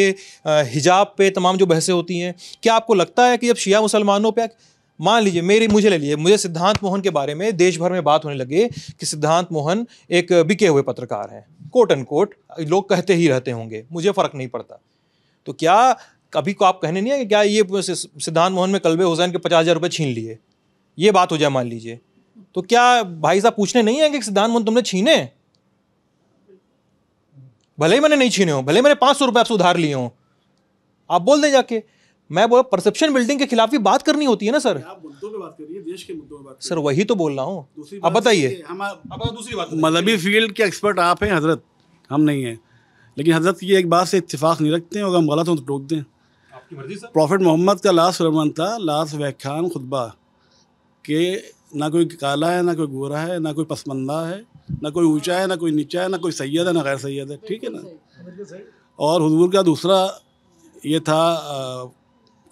हिजाब पे तमाम जो बहसें होती हैं क्या आपको लगता है कि जब शिया मुसलमानों पर मान लीजिए मेरी मुझे ले लीजिए मुझे सिद्धांत मोहन के बारे में देश भर में बात होने लगे कि सिद्धांत मोहन एक बिके हुए पत्रकार हैं कोट एंड कोट लोग कहते ही रहते होंगे मुझे फ़र्क नहीं पड़ता तो क्या कभी को आप कहने नहीं है कि क्या ये सिद्धांत मोहन में कलबे हुसैन के पचास हज़ार रुपये छीन लिए ये बात हो जाए मान लीजिए तो क्या भाई साहब पूछने नहीं है कि सिद्धांत मोहन तुमने छीने भले ही मैंने नहीं छीने हो भले मैंने पाँच सौ रुपये आपसे उधार लिए हों आप बोल दें जाके मैं बोला परसेप्शन बिल्डिंग के खिलाफ भी बात करनी होती है ना सर मुद्दों सर वही तो बोल रहा हूँ आप बताइए मजहबी फील्ड के एक्सपर्ट आप हैं हजरत हम नहीं हैं लेकिन हजरत की एक बात से इतफाक़ नहीं रखते हैं अगर हम गलत हों तो टोक दें प्रॉफिट मोहम्मद का लास्ट रमन था लास्ट व्याख्यान खुतबा के ना कोई काला है ना कोई गोरा है ना कोई पसमंदा है ना कोई ऊंचा है ना कोई नीचा है ना कोई सैयद है ना गैर सैद है ठीक है ना और हजूर का दूसरा ये था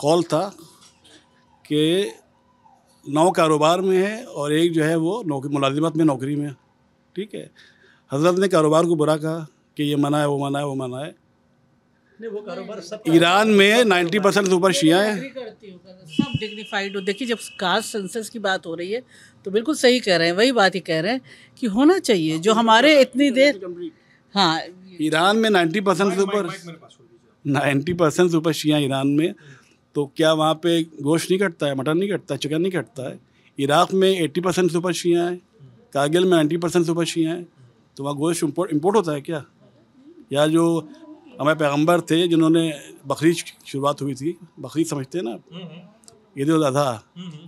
कॉल था कि नौ कारोबार में है और एक जो है वो नौकरी मुलाजिमत में नौकरी में ठीक है हजरत ने कारोबार को बुरा कहा कि ये मना है वो मना है वो मना है ईरान में नाइन्टी परसेंट ऊपर शिया है सब डिग्निफाइड हो देखिए जब कास्ट सेंसस की बात हो रही है तो बिल्कुल सही कह रहे हैं वही बात ही कह रहे हैं कि होना चाहिए जो हमारे इतनी देर हाँ ईरान में नाइन्टी परसेंट ऊपर नाइन्टी परसेंट ऊपर शिया ईरान में तो क्या वहाँ पे गोश्त नहीं कटता है मटन नहीं कटता है चिकन नहीं कटता है इराक़ में एट्टी परसेंट सुपर शिया है कारगिल में नाइन्टी परसेंट सुपर शिया है तो वहाँ गोश्त इम्पोर्ट होता है क्या या जो हमारे पैगंबर थे जिन्होंने बकरी शुरुआत हुई थी बकरी समझते हैं ना ईद उल अधा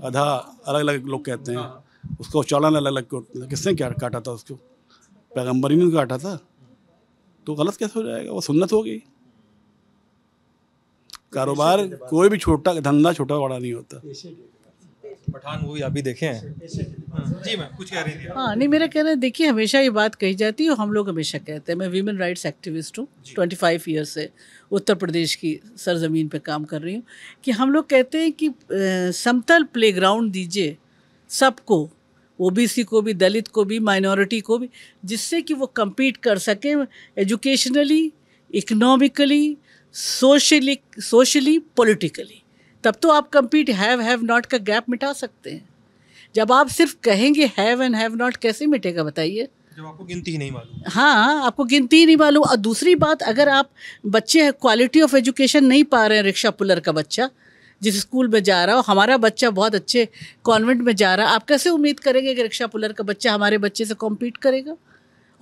अधा अलग अलग लोग कहते हैं हाँ। उसको चालान अलग अलग किसने क्या काटा था उसको पैगम्बर ही ने तो काटा था तो गलत कैसे हो जाएगा वो सुन्नत हो गई कारोबार कोई भी छोटा धंधा छोटा बड़ा नहीं होता पठान मूवी अभी देखे हैं जी कुछ कह रही थी हाँ नहीं मेरा कहना है देखिए हमेशा ये बात कही जाती है और हम लोग हमेशा कहते हैं मैं वीमेन राइट्स एक्टिविस्ट हूँ ट्वेंटी फाइव ईयर से उत्तर प्रदेश की सरजमीन पर काम कर रही हूँ कि हम लोग कहते हैं कि समतल प्ले ग्राउंड दीजिए सबको सी को भी दलित को भी माइनॉरिटी को भी जिससे कि वो कम्पीट कर सकें educationally economically socially socially politically तब तो आप कम्पीट हैव हैव नॉट का गैप मिटा सकते हैं जब आप सिर्फ कहेंगे हैव एंड हैव नॉट कैसे मिटेगा बताइए जब आपको गिनती ही नहीं मालूम हाँ आपको गिनती ही नहीं मालूम और दूसरी बात अगर आप बच्चे क्वालिटी ऑफ एजुकेशन नहीं पा रहे हैं रिक्शा पुलर का बच्चा जिस स्कूल में जा रहा हो हमारा बच्चा बहुत अच्छे कॉन्वेंट में जा रहा है आप कैसे उम्मीद करेंगे कि रिक्शा पुलर का बच्चा हमारे बच्चे से कॉम्पीट करेगा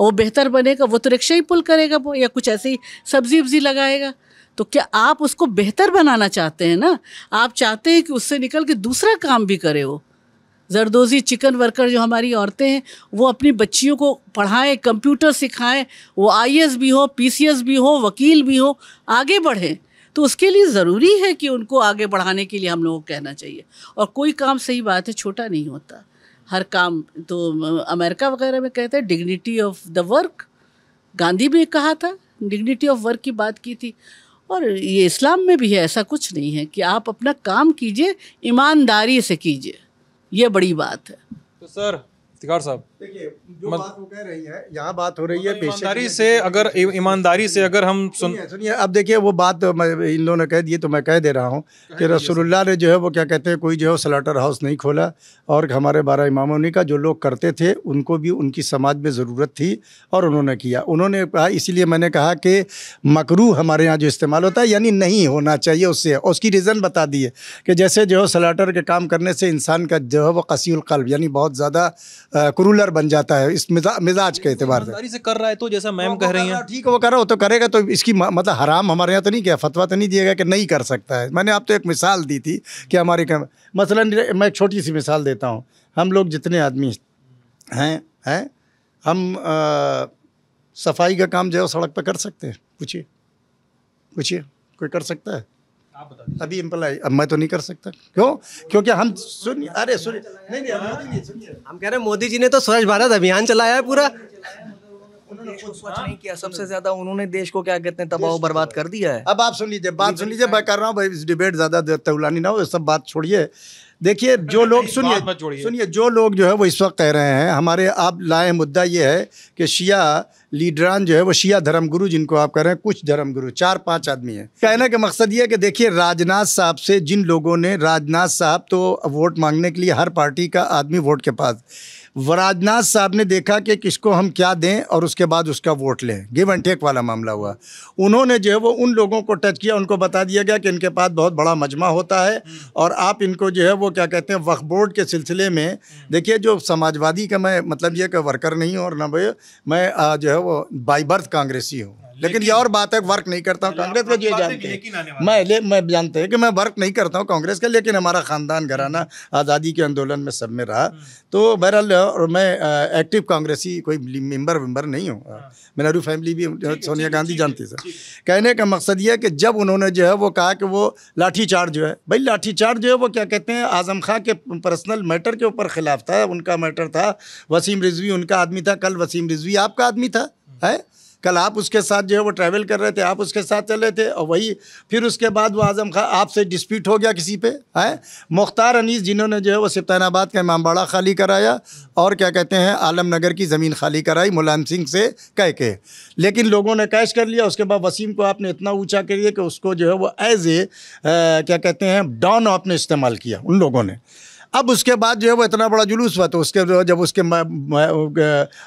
वो बेहतर बनेगा वो तो रिक्शा ही पुल करेगा वो या कुछ ऐसे ही सब्जी वब्जी लगाएगा तो क्या आप उसको बेहतर बनाना चाहते हैं ना आप चाहते हैं कि उससे निकल के दूसरा काम भी करे वो जरदोज़ी चिकन वर्कर जो हमारी औरतें हैं वो अपनी बच्चियों को पढ़ाएं कंप्यूटर सिखाएं वो आई भी हो पी भी हो वकील भी हो आगे बढ़ें तो उसके लिए ज़रूरी है कि उनको आगे बढ़ाने के लिए हम लोगों को कहना चाहिए और कोई काम सही बात है छोटा नहीं होता हर काम तो अमेरिका वगैरह में कहते हैं dignity of the work Gandhi भी कहा था डिग्निटी ऑफ वर्क की बात की थी और ये इस्लाम में भी है ऐसा कुछ नहीं है कि आप अपना काम कीजिए ईमानदारी से कीजिए ये बड़ी बात है तो सर साहब देखिए जो मत... बात वो कह रही है यहाँ बात हो रही है तो ईमानदारी से अगर ईमानदारी से अगर हम सुन सुनिए अब देखिए वो बात तो इन लोगों ने कह दी तो मैं कह दे रहा हूँ कि रसोल्ला ने जो है वो क्या कहते हैं कोई जो है सलाटर हाउस नहीं खोला और हमारे बारह इमामों ने कहा जो लोग करते थे उनको भी उनकी समाज में ज़रूरत थी और उन्होंने किया उन्होंने कहा इसीलिए मैंने कहा कि मकरू हमारे यहाँ जो इस्तेमाल होता है यानी नहीं होना चाहिए उससे और उसकी रीज़न बता दिए कि जैसे जो है सलाटर के काम करने से इंसान का जो है वह कसील कल्ब यानी बहुत ज़्यादा क्रूलर बन जाता है इस मिजा, मिजाज के एतबार से कर रहा है तो जैसा मैम कह रही हैं ठीक है वो कर रहा हो तो करेगा तो इसकी मतलब हराम हमारे यहाँ तो नहीं किया फतवा तो नहीं दिएगा कि नहीं कर सकता है मैंने आप तो एक मिसाल दी थी कि हमारे मसला मैं एक छोटी सी मिसाल देता हूँ हम लोग जितने आदमी हैं हैं हम सफाई का काम जो है सड़क पर कर सकते हैं पूछिए पूछिए कोई कर सकता है आप अभी इम्प्लाई अब मैं तो नहीं कर सकता क्यों क्योंकि हम सुनिए अरे सुनिए नहीं नहीं हाँ, हम कह रहे हैं मोदी जी ने तो स्वच्छ भारत अभियान चलाया है पूरा नहीं किया हाँ। सबसे ज्यादा उन्होंने देश को क्या कहते हैं तबाह बर्बाद कर दिया है अब आप सुन लीजिए बात सुन लीजिए मैं कर रहा हूँ भाई डिबेट ज्यादा देर ना हो सब बात छोड़िए देखिए जो लोग सुनिए सुनिए जो लोग जो है वो इस वक्त कह रहे हैं हमारे आप लाए मुद्दा ये है कि शिया लीडरान जो है वो शिया धर्मगुरु जिनको आप कह रहे हैं कुछ धर्मगुरु चार पांच आदमी हैं कहने का मकसद ये है कि देखिए राजनाथ साहब से जिन लोगों ने राजनाथ साहब तो वोट मांगने के लिए हर पार्टी का आदमी वोट के पास वराजनाथ साहब ने देखा कि किसको हम क्या दें और उसके बाद उसका वोट लें गिव एंड टेक वाला मामला हुआ उन्होंने जो है वो उन लोगों को टच किया उनको बता दिया गया कि इनके पास बहुत बड़ा मजमा होता है और आप इनको जो है वो क्या कहते हैं वक्फ बोर्ड के सिलसिले में देखिए जो समाजवादी का मैं मतलब ये कि वर्कर नहीं हूँ और ना भाई मैं जो है वो बाई बर्थ कांग्रेसी हूँ लेकिन ये और बात है वर्क नहीं करता हूँ कांग्रेस का ये जानते हैं मैं ले मैं जानते हैं कि मैं वर्क नहीं करता हूँ कांग्रेस का लेकिन हमारा ख़ानदान घराना आज़ादी के आंदोलन में सब में रहा हम्म। तो बहरहाल और मैं एक्टिव कांग्रेसी कोई मेम्बर वेम्बर नहीं हूँ हाँ। मेनारू फैमिली भी सोनिया गांधी जानती सर कहने का मकसद ये है कि जब उन्होंने जो है वो कहा कि वो लाठीचार्ज जो है भाई लाठीचार्ज जो है वो क्या कहते हैं आज़म खां के पर्सनल मैटर के ऊपर ख़िलाफ़ था उनका मैटर था वसीम रिजवी उनका आदमी था कल वसीम रिजवी आपका आदमी था हम्म। है कल आप उसके साथ जो है वो ट्रैवल कर रहे थे आप उसके साथ चले थे और वही फिर उसके बाद वो आज़म खान आपसे डिस्प्यूट हो गया किसी पे है मुख्तार अनीस जिन्होंने जो है वो सिप्तानाबाद का इमाम बाड़ा खाली कराया और क्या कहते हैं आलम नगर की ज़मीन खाली कराई मुलायम सिंह से कह के लेकिन लोगों ने कैश कर लिया उसके बाद वसीम को आपने इतना ऊँचा कर दिया कि उसको जो है वो एज ए क्या कहते हैं डॉन आपने इस्तेमाल किया उन लोगों ने अब उसके बाद जो है वो इतना बड़ा जुलूस हुआ तो उसके जब उसके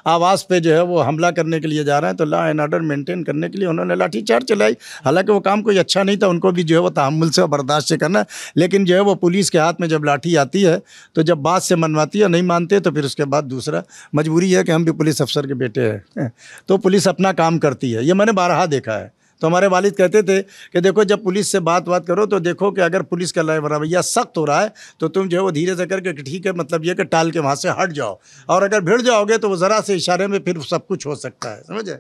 आवास पे जो है वो हमला करने के लिए जा रहे हैं तो लॉ एंड ऑर्डर मेंटेन करने के लिए उन्होंने लाठीचार्ज चलाई हालांकि वो काम कोई अच्छा नहीं था उनको भी जो है वो तहमुल से बर्दाश्त से करना लेकिन जो है वो पुलिस के हाथ में जब लाठी आती है तो जब बात से मनवाती है नहीं मानते तो फिर उसके बाद दूसरा मजबूरी है कि हम भी पुलिस अफसर के बेटे हैं तो पुलिस अपना काम करती है ये मैंने बारहा देखा है तो हमारे वालिद कहते थे कि देखो जब पुलिस से बात बात करो तो देखो कि अगर पुलिस का लाइव भैया सख्त हो रहा है तो तुम जो है वो धीरे से करके ठीक है मतलब ये कि टाल के वहाँ से हट जाओ और अगर भिड़ जाओगे तो वो ज़रा से इशारे में फिर सब कुछ हो सकता है समझे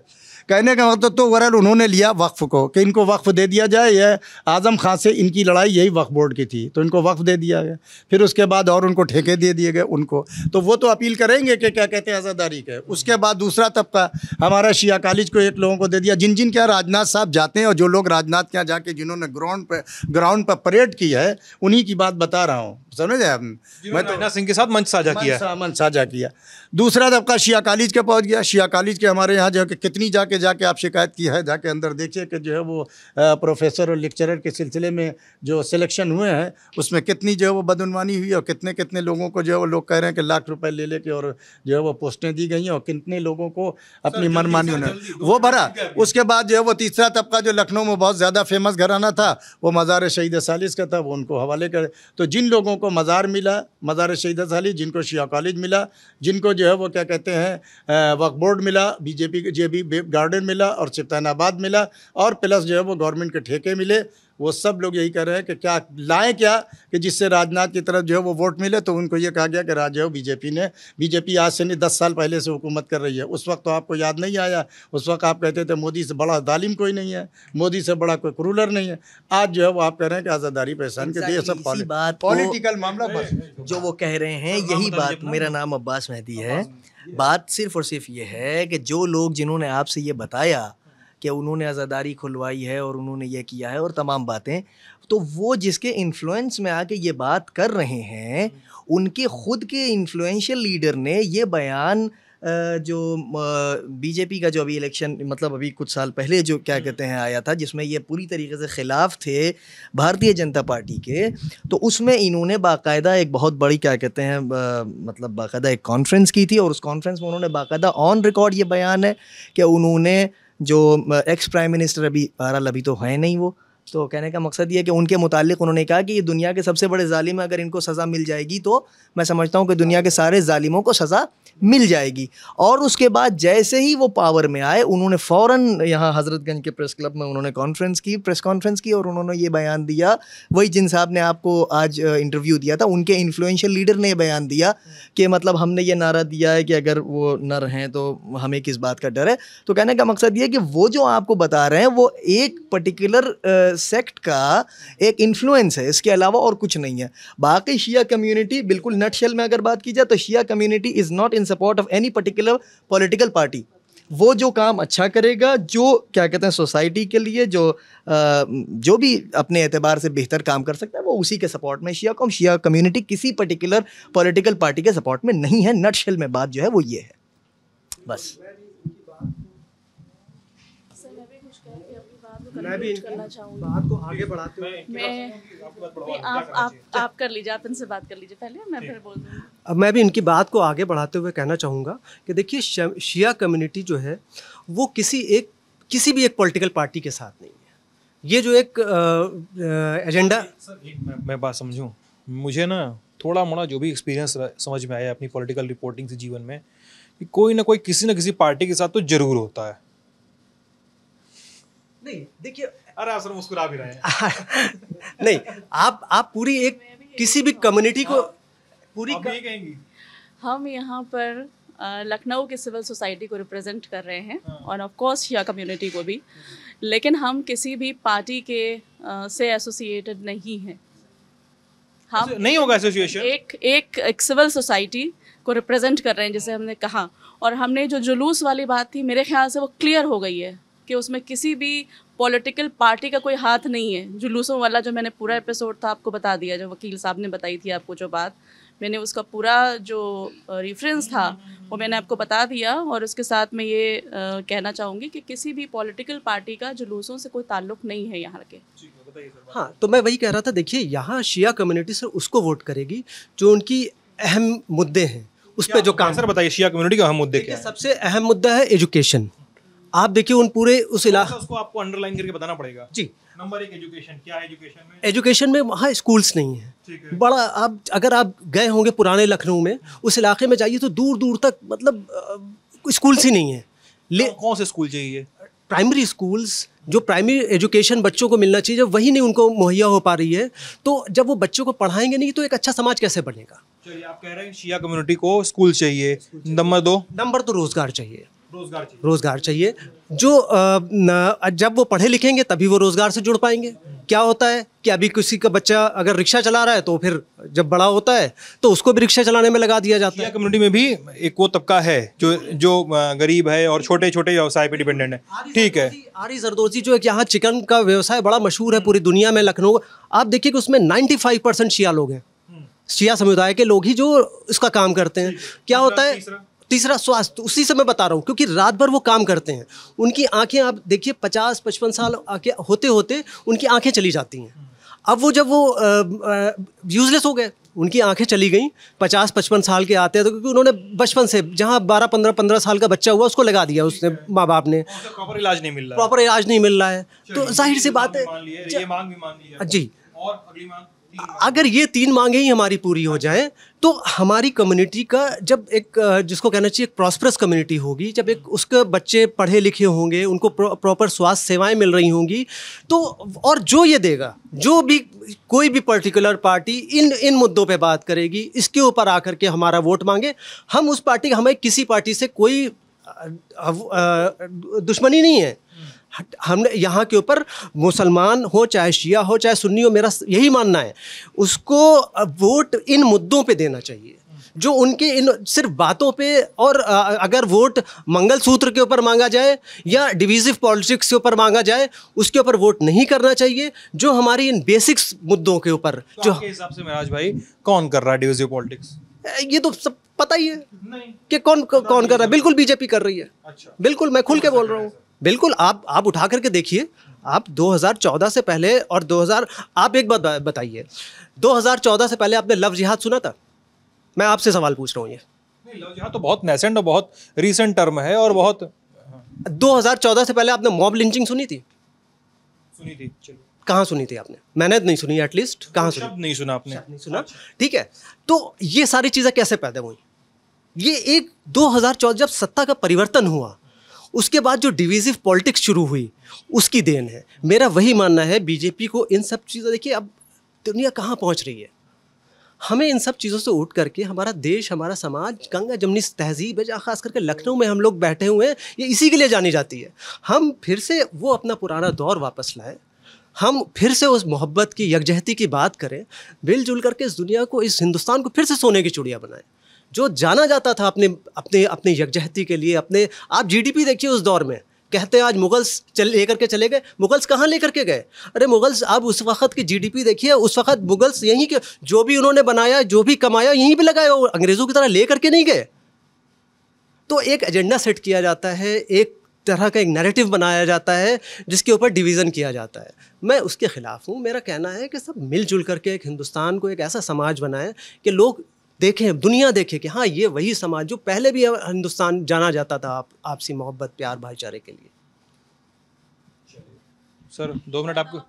कहने का मतलब तो वरल उन्होंने लिया वक्फ को कि इनको वक्फ दे दिया जाए यह आज़म खां से इनकी लड़ाई यही वक्फ बोर्ड की थी तो इनको वक्फ दे दिया गया फिर उसके बाद और उनको ठेके दे दिए गए उनको तो वो तो अपील करेंगे कि क्या कहते हैं आज़ादारी के उसके बाद दूसरा तबका हमारा शिया कॉलेज को एक लोगों को दे दिया जिन जिन के राजनाथ साहब जाते हैं और जो लोग राजनाथ के यहाँ जाके जिन्होंने ग्राउंड पर ग्राउंड पर परेड की है उन्हीं की बात बता रहा हूँ समझ आए मैं तो सिंह के साथ मंच साझा किया मंच साझा किया दूसरा तबका शिया कॉलेज के पहुंच गया शिया कॉलेज के हमारे यहाँ जो है कि कितनी जाके जाके आप शिकायत की है जाके अंदर देखिए कि जो है वो प्रोफेसर और लेक्चरर के सिलसिले में जो सिलेक्शन हुए हैं उसमें कितनी जो है वो बदनवानी हुई और कितने कितने लोगों को जो है वो लोग कह रहे हैं कि लाख रुपये ले लेके और जो है वो पोस्टें दी गई हैं और कितने लोगों को अपनी मनमानी ने वो भरा उसके बाद जो है वो तीसरा तबका जो लखनऊ में बहुत ज़्यादा फेमस घराना था वो मज़ार शहीद सालिस का था वो उनको हवाले कर तो जिन लोगों को जिनको मज़ार मिला मज़ार शहीद अली जिनको शिया कॉलेज मिला जिनको जो है वो क्या कहते हैं वक्फ बोर्ड मिला बीजेपी जे बी गार्डन मिला और सिप्तानाबाद मिला और प्लस जो है वो गवर्नमेंट के ठेके मिले वो सब लोग यही कह रहे हैं कि क्या लाएं क्या कि जिससे राजनाथ की तरफ जो है वो वोट मिले तो उनको ये कहा गया कि राज है बीजेपी ने बीजेपी आज से नहीं दस साल पहले से हुकूमत कर रही है उस वक्त तो आपको याद नहीं आया उस वक्त आप कहते थे मोदी से बड़ा दालिम कोई नहीं है मोदी से बड़ा कोई क्रूलर नहीं है आज जो है वो आप कह रहे हैं कि आज़ादारी पहचान के ये सब पॉलिटिकल मामला बस जो वो कह रहे हैं यही बात मेरा नाम अब्बास मेहदी है बात सिर्फ और सिर्फ ये है कि जो लोग जिन्होंने आपसे ये बताया कि उन्होंने आज़ादारी खुलवाई है और उन्होंने ये किया है और तमाम बातें तो वो जिसके इन्फ्लुएंस में आके ये बात कर रहे हैं उनके खुद के इन्फ्लुएंशियल लीडर ने ये बयान जो बीजेपी का जो अभी इलेक्शन मतलब अभी कुछ साल पहले जो क्या हम्म। कहते हैं आया था जिसमें ये पूरी तरीके से ख़िलाफ़ थे भारतीय जनता पार्टी के तो उसमें इन्होंने बाकायदा एक बहुत बड़ी क्या कहते हैं मतलब बाकायदा एक कॉन्फ्रेंस की थी और उस कॉन्फ्रेंस में उन्होंने बाकायदा ऑन रिकॉर्ड ये बयान है कि उन्होंने जो एक्स प्राइम मिनिस्टर अभी बहरहाल अभी तो हैं नहीं वो तो कहने का मकसद ये कि उनके मुतालिक उन्होंने कहा कि ये दुनिया के सबसे बड़े ालिम अगर इनको सज़ा मिल जाएगी तो मैं समझता हूँ कि दुनिया के सारे ालिमों को सज़ा मिल जाएगी और उसके बाद जैसे ही वो पावर में आए उन्होंने फ़ौरन यहाँ हज़रतगंज के प्रेस क्लब में उन्होंने कॉन्फ्रेंस की प्रेस कॉन्फ्रेंस की और उन्होंने ये बयान दिया वही जिन साहब ने आपको आज इंटरव्यू दिया था उनके इन्फ्लुएंशियल लीडर ने बयान दिया कि मतलब हमने ये नारा दिया है कि अगर वो नर हैं तो हमें किस बात का डर है तो कहने का मकसद ये कि वो जो आपको बता रहे हैं वो एक पर्टिकुलर सेक्ट का एक इन्फ्लुएंस है इसके अलावा और कुछ नहीं है बाकी शिया कम्युनिटी बिल्कुल नटशल में अगर बात की जाए तो शिया community is not in in support of any particular political party वो जो काम अच्छा करेगा जो क्या कहते हैं सोसाइटी के लिए जो जो भी अपने एतबार से बेहतर काम कर सकता है वो उसी के सपोर्ट में शिया कौम शिया कम्युनिटी किसी पर्टिकुलर पॉलिटिकल पार्टी के सपोर्ट में नहीं है नटशेल में बात जो है वो ये है बस मैं भी अब मैं भी इनकी बात को आगे बढ़ाते हुए कहना चाहूँगा कि देखिए शिया कम्युनिटी जो है वो किसी एक किसी भी एक पॉलिटिकल पार्टी के साथ नहीं है ये जो एक एजेंडा मैं बात समझूँ मुझे ना थोड़ा मोड़ा जो भी एक्सपीरियंस समझ में आया अपनी पॉलिटिकल रिपोर्टिंग से जीवन में कि कोई ना कोई किसी ना किसी पार्टी के साथ तो ज़रूर होता है नहीं देखिए अरे मुस्कुरा भी रहे हैं नहीं आप आप पूरी एक किसी भी कम्युनिटी को पूरी कहेंगी हम यहाँ पर लखनऊ के सिविल सोसाइटी को रिप्रेजेंट कर रहे हैं हाँ। और ऑफ कोर्स या कम्युनिटी को भी लेकिन हम किसी भी पार्टी के आ, से एसोसिएटेड नहीं हैं हम अच्छा, नहीं होगा एसोसिएशन एक एक, एक सिविल सोसाइटी को रिप्रेजेंट कर रहे हैं जैसे हमने कहा और हमने जो जुलूस वाली बात थी मेरे ख्याल से वो क्लियर हो गई है कि उसमें किसी भी पॉलिटिकल पार्टी का कोई हाथ नहीं है जुलूसों वाला जो मैंने पूरा एपिसोड था आपको बता दिया जो वकील साहब ने बताई थी आपको जो बात मैंने उसका पूरा जो रेफरेंस था वो मैंने आपको बता दिया और उसके साथ मैं ये आ, कहना चाहूँगी कि किसी भी पॉलिटिकल पार्टी का जुलूसों से कोई ताल्लुक नहीं है यहाँ के हाँ, हाँ तो मैं वही कह रहा था देखिए यहाँ शिया कम्युनिटी सर उसको वोट करेगी जो उनकी अहम मुद्दे हैं उस पर जो काम सर बताइए शिया कम्युनिटी का अहम मुद्दे क्या सबसे अहम मुद्दा है एजुकेशन आप देखिए उन पूरे उस इलाके उसको आपको अंडरलाइन करके बताना पड़ेगा जी नंबर एक एजुकेशन क्या है एजुकेशन में एजुकेशन में वहाँ स्कूल्स नहीं है बड़ा आप अगर आप गए होंगे पुराने लखनऊ में उस इलाके में जाइए तो दूर दूर तक मतलब स्कूल्स ही नहीं है ले कौन से स्कूल चाहिए प्राइमरी स्कूल्स जो प्राइमरी एजुकेशन बच्चों को मिलना चाहिए वही नहीं उनको मुहैया हो पा रही है तो जब वो बच्चों को पढ़ाएंगे नहीं तो एक अच्छा समाज कैसे बनेगा चलिए आप कह रहे हैं शिया कम्युनिटी को स्कूल चाहिए नंबर दो नंबर तो रोजगार चाहिए रोजगार चाहिए रोजगार चाहिए जो जब वो पढ़े लिखेंगे तभी वो रोजगार से जुड़ पाएंगे क्या होता है कि अभी किसी का बच्चा अगर रिक्शा चला रहा है तो फिर जब बड़ा होता है तो उसको भी रिक्शा चलाने में लगा दिया जाता है कम्युनिटी में भी एक वो तबका है जो जो गरीब है और छोटे छोटे व्यवसाय पे डिपेंडेंट है ठीक है आरी सरदोजी जो एक यहाँ चिकन का व्यवसाय बड़ा मशहूर है पूरी दुनिया में लखनऊ आप देखिए कि उसमें नाइन्टी फाइव परसेंट शिया लोग हैं हम्म। शिया समुदाय के लोग ही जो इसका काम करते हैं क्या होता है तीसरा स्वास्थ्य उसी से मैं बता रहा हूँ क्योंकि रात भर वो काम करते हैं उनकी आंखें आप देखिए पचास पचपन साल आके होते होते उनकी आंखें चली जाती हैं अब वो जब वो यूजलेस हो गए उनकी आंखें चली गई पचास पचपन साल के आते हैं तो क्योंकि उन्होंने बचपन से जहाँ बारह पंद्रह पंद्रह साल का बच्चा हुआ उसको लगा दिया उसने माँ बाप ने प्रॉपर इलाज नहीं मिल रहा प्रॉपर इलाज नहीं मिल रहा है तो जाहिर सी बात है जी और अगली मांग अगर ये तीन मांगे ही हमारी पूरी हो जाएं तो हमारी कम्युनिटी का जब एक जिसको कहना चाहिए एक प्रॉस्परस कम्युनिटी होगी जब एक उसके बच्चे पढ़े लिखे होंगे उनको प्रॉपर स्वास्थ्य सेवाएं मिल रही होंगी तो और जो ये देगा जो भी कोई भी पर्टिकुलर पार्टी इन इन मुद्दों पे बात करेगी इसके ऊपर आकर के हमारा वोट मांगे हम उस पार्टी हमें किसी पार्टी से कोई दुश्मनी नहीं है हमने यहाँ के ऊपर मुसलमान हो चाहे शिया हो चाहे सुन्नी हो मेरा यही मानना है उसको वोट इन मुद्दों पे देना चाहिए जो उनके इन सिर्फ बातों पे और अगर वोट मंगलसूत्र के ऊपर मांगा जाए या डिविजिव पॉलिटिक्स के ऊपर मांगा जाए उसके ऊपर वोट नहीं करना चाहिए जो हमारी इन बेसिक्स मुद्दों के ऊपर तो जो हिसाब से महराज भाई कौन कर रहा है डिविजिव पॉलिटिक्स ये तो सब पता ही है कि कौन कौन कर रहा है बिल्कुल बीजेपी कर रही है अच्छा बिल्कुल मैं खुल के बोल रहा हूँ बिल्कुल आप आप उठा करके देखिए आप 2014 से पहले और 2000 आप एक बात बताइए 2014 से पहले आपने लव जिहाद सुना था मैं आपसे सवाल पूछ रहा हूँ ये जिहाद तो बहुत नेसेंट और बहुत रीसेंट टर्म है और बहुत 2014 से पहले आपने मॉब लिंचिंग सुनी थी सुनी थी चलो कहाँ सुनी थी आपने मैंने नहीं सुनी एटलीस्ट कहाँ सुनी नहीं सुना आपने नहीं सुना ठीक है तो ये सारी चीज़ें कैसे पैदा हुई ये एक 2014 जब सत्ता का परिवर्तन हुआ उसके बाद जो डिविजिव पॉलिटिक्स शुरू हुई उसकी देन है मेरा वही मानना है बीजेपी को इन सब चीज़ों देखिए अब दुनिया कहाँ पहुँच रही है हमें इन सब चीज़ों से उठ करके हमारा देश हमारा समाज गंगा जमनी तहजीब है जहाँ खास करके लखनऊ में हम लोग बैठे हुए हैं ये इसी के लिए जानी जाती है हम फिर से वो अपना पुराना दौर वापस लाएं हम फिर से उस मोहब्बत की यकजहती की बात करें मिलजुल करके इस दुनिया को इस हिंदुस्तान को फिर से सोने की चुड़िया बनाएं जो जाना जाता था अपने अपने अपने यकजहती के लिए अपने आप जीडीपी देखिए उस दौर में कहते हैं आज मुगल्स चल लेकर के चले गए मुगल्स कहाँ लेकर के गए अरे मुगल्स आप उस वक्त की जीडीपी देखिए उस वक्त मुगल्स यहीं के जो भी उन्होंने बनाया जो भी कमाया यहीं पे लगाया वो अंग्रेज़ों की तरह ले करके नहीं गए तो एक एजेंडा सेट किया जाता है एक तरह का एक नैरेटिव बनाया जाता है जिसके ऊपर डिवीज़न किया जाता है मैं उसके ख़िलाफ़ हूँ मेरा कहना है कि सब मिलजुल करके एक हिंदुस्तान को एक ऐसा समाज बनाएं कि लोग देखें दुनिया देखे कि हाँ ये वही समाज जो पहले भी हिंदुस्तान जाना जाता था आप आपसी मोहब्बत प्यार भाईचारे के लिए सर दो मिनट आपको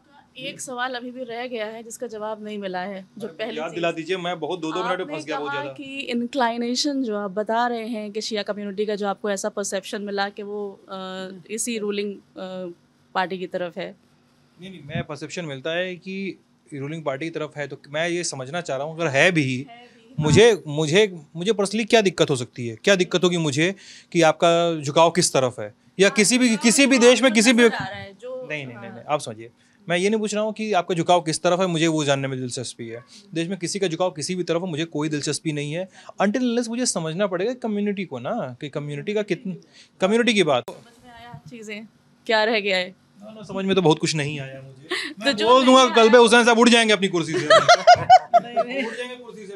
एक सवाल अभी भी रह गया है जिसका जवाब नहीं मिला है जो पहले याद दिला दीजिए मैं बहुत दो दो मिनट में फंस गया बहुत ज्यादा कि इंक्लाइनेशन जो आप बता रहे हैं कि शिया कम्युनिटी का जो आपको ऐसा परसेप्शन मिला कि वो इसी रूलिंग पार्टी की तरफ है नहीं नहीं मैं परसेप्शन मिलता है कि रूलिंग पार्टी की तरफ है तो मैं ये समझना चाह रहा हूँ अगर है भी, है भी मुझे मुझे मुझे पर्सनली क्या दिक्कत हो सकती है क्या दिक्कत होगी मुझे कि आपका झुकाव किस तरफ है या किसी भी किसी भी देश में किसी भी नहीं नहीं नहीं हाँ। नहीं आप समझिए मैं ये नहीं पूछ रहा हूँ कि आपका झुकाव किस तरफ है मुझे वो जानने में दिलचस्पी है देश में किसी का झुकाव किसी भी तरफ है मुझे कोई दिलचस्पी नहीं है अनटिल मुझे समझना पड़ेगा कम्युनिटी को ना कि कम्युनिटी का कितन कम्युनिटी की बात चीज़ें क्या रह गया है ना, ना, समझ में तो बहुत कुछ नहीं आया मुझे तो मैं तो बोल दूंगा कल पे हुसैन साहब उठ जाएंगे अपनी कुर्सी से उठ जाएंगे कुर्सी से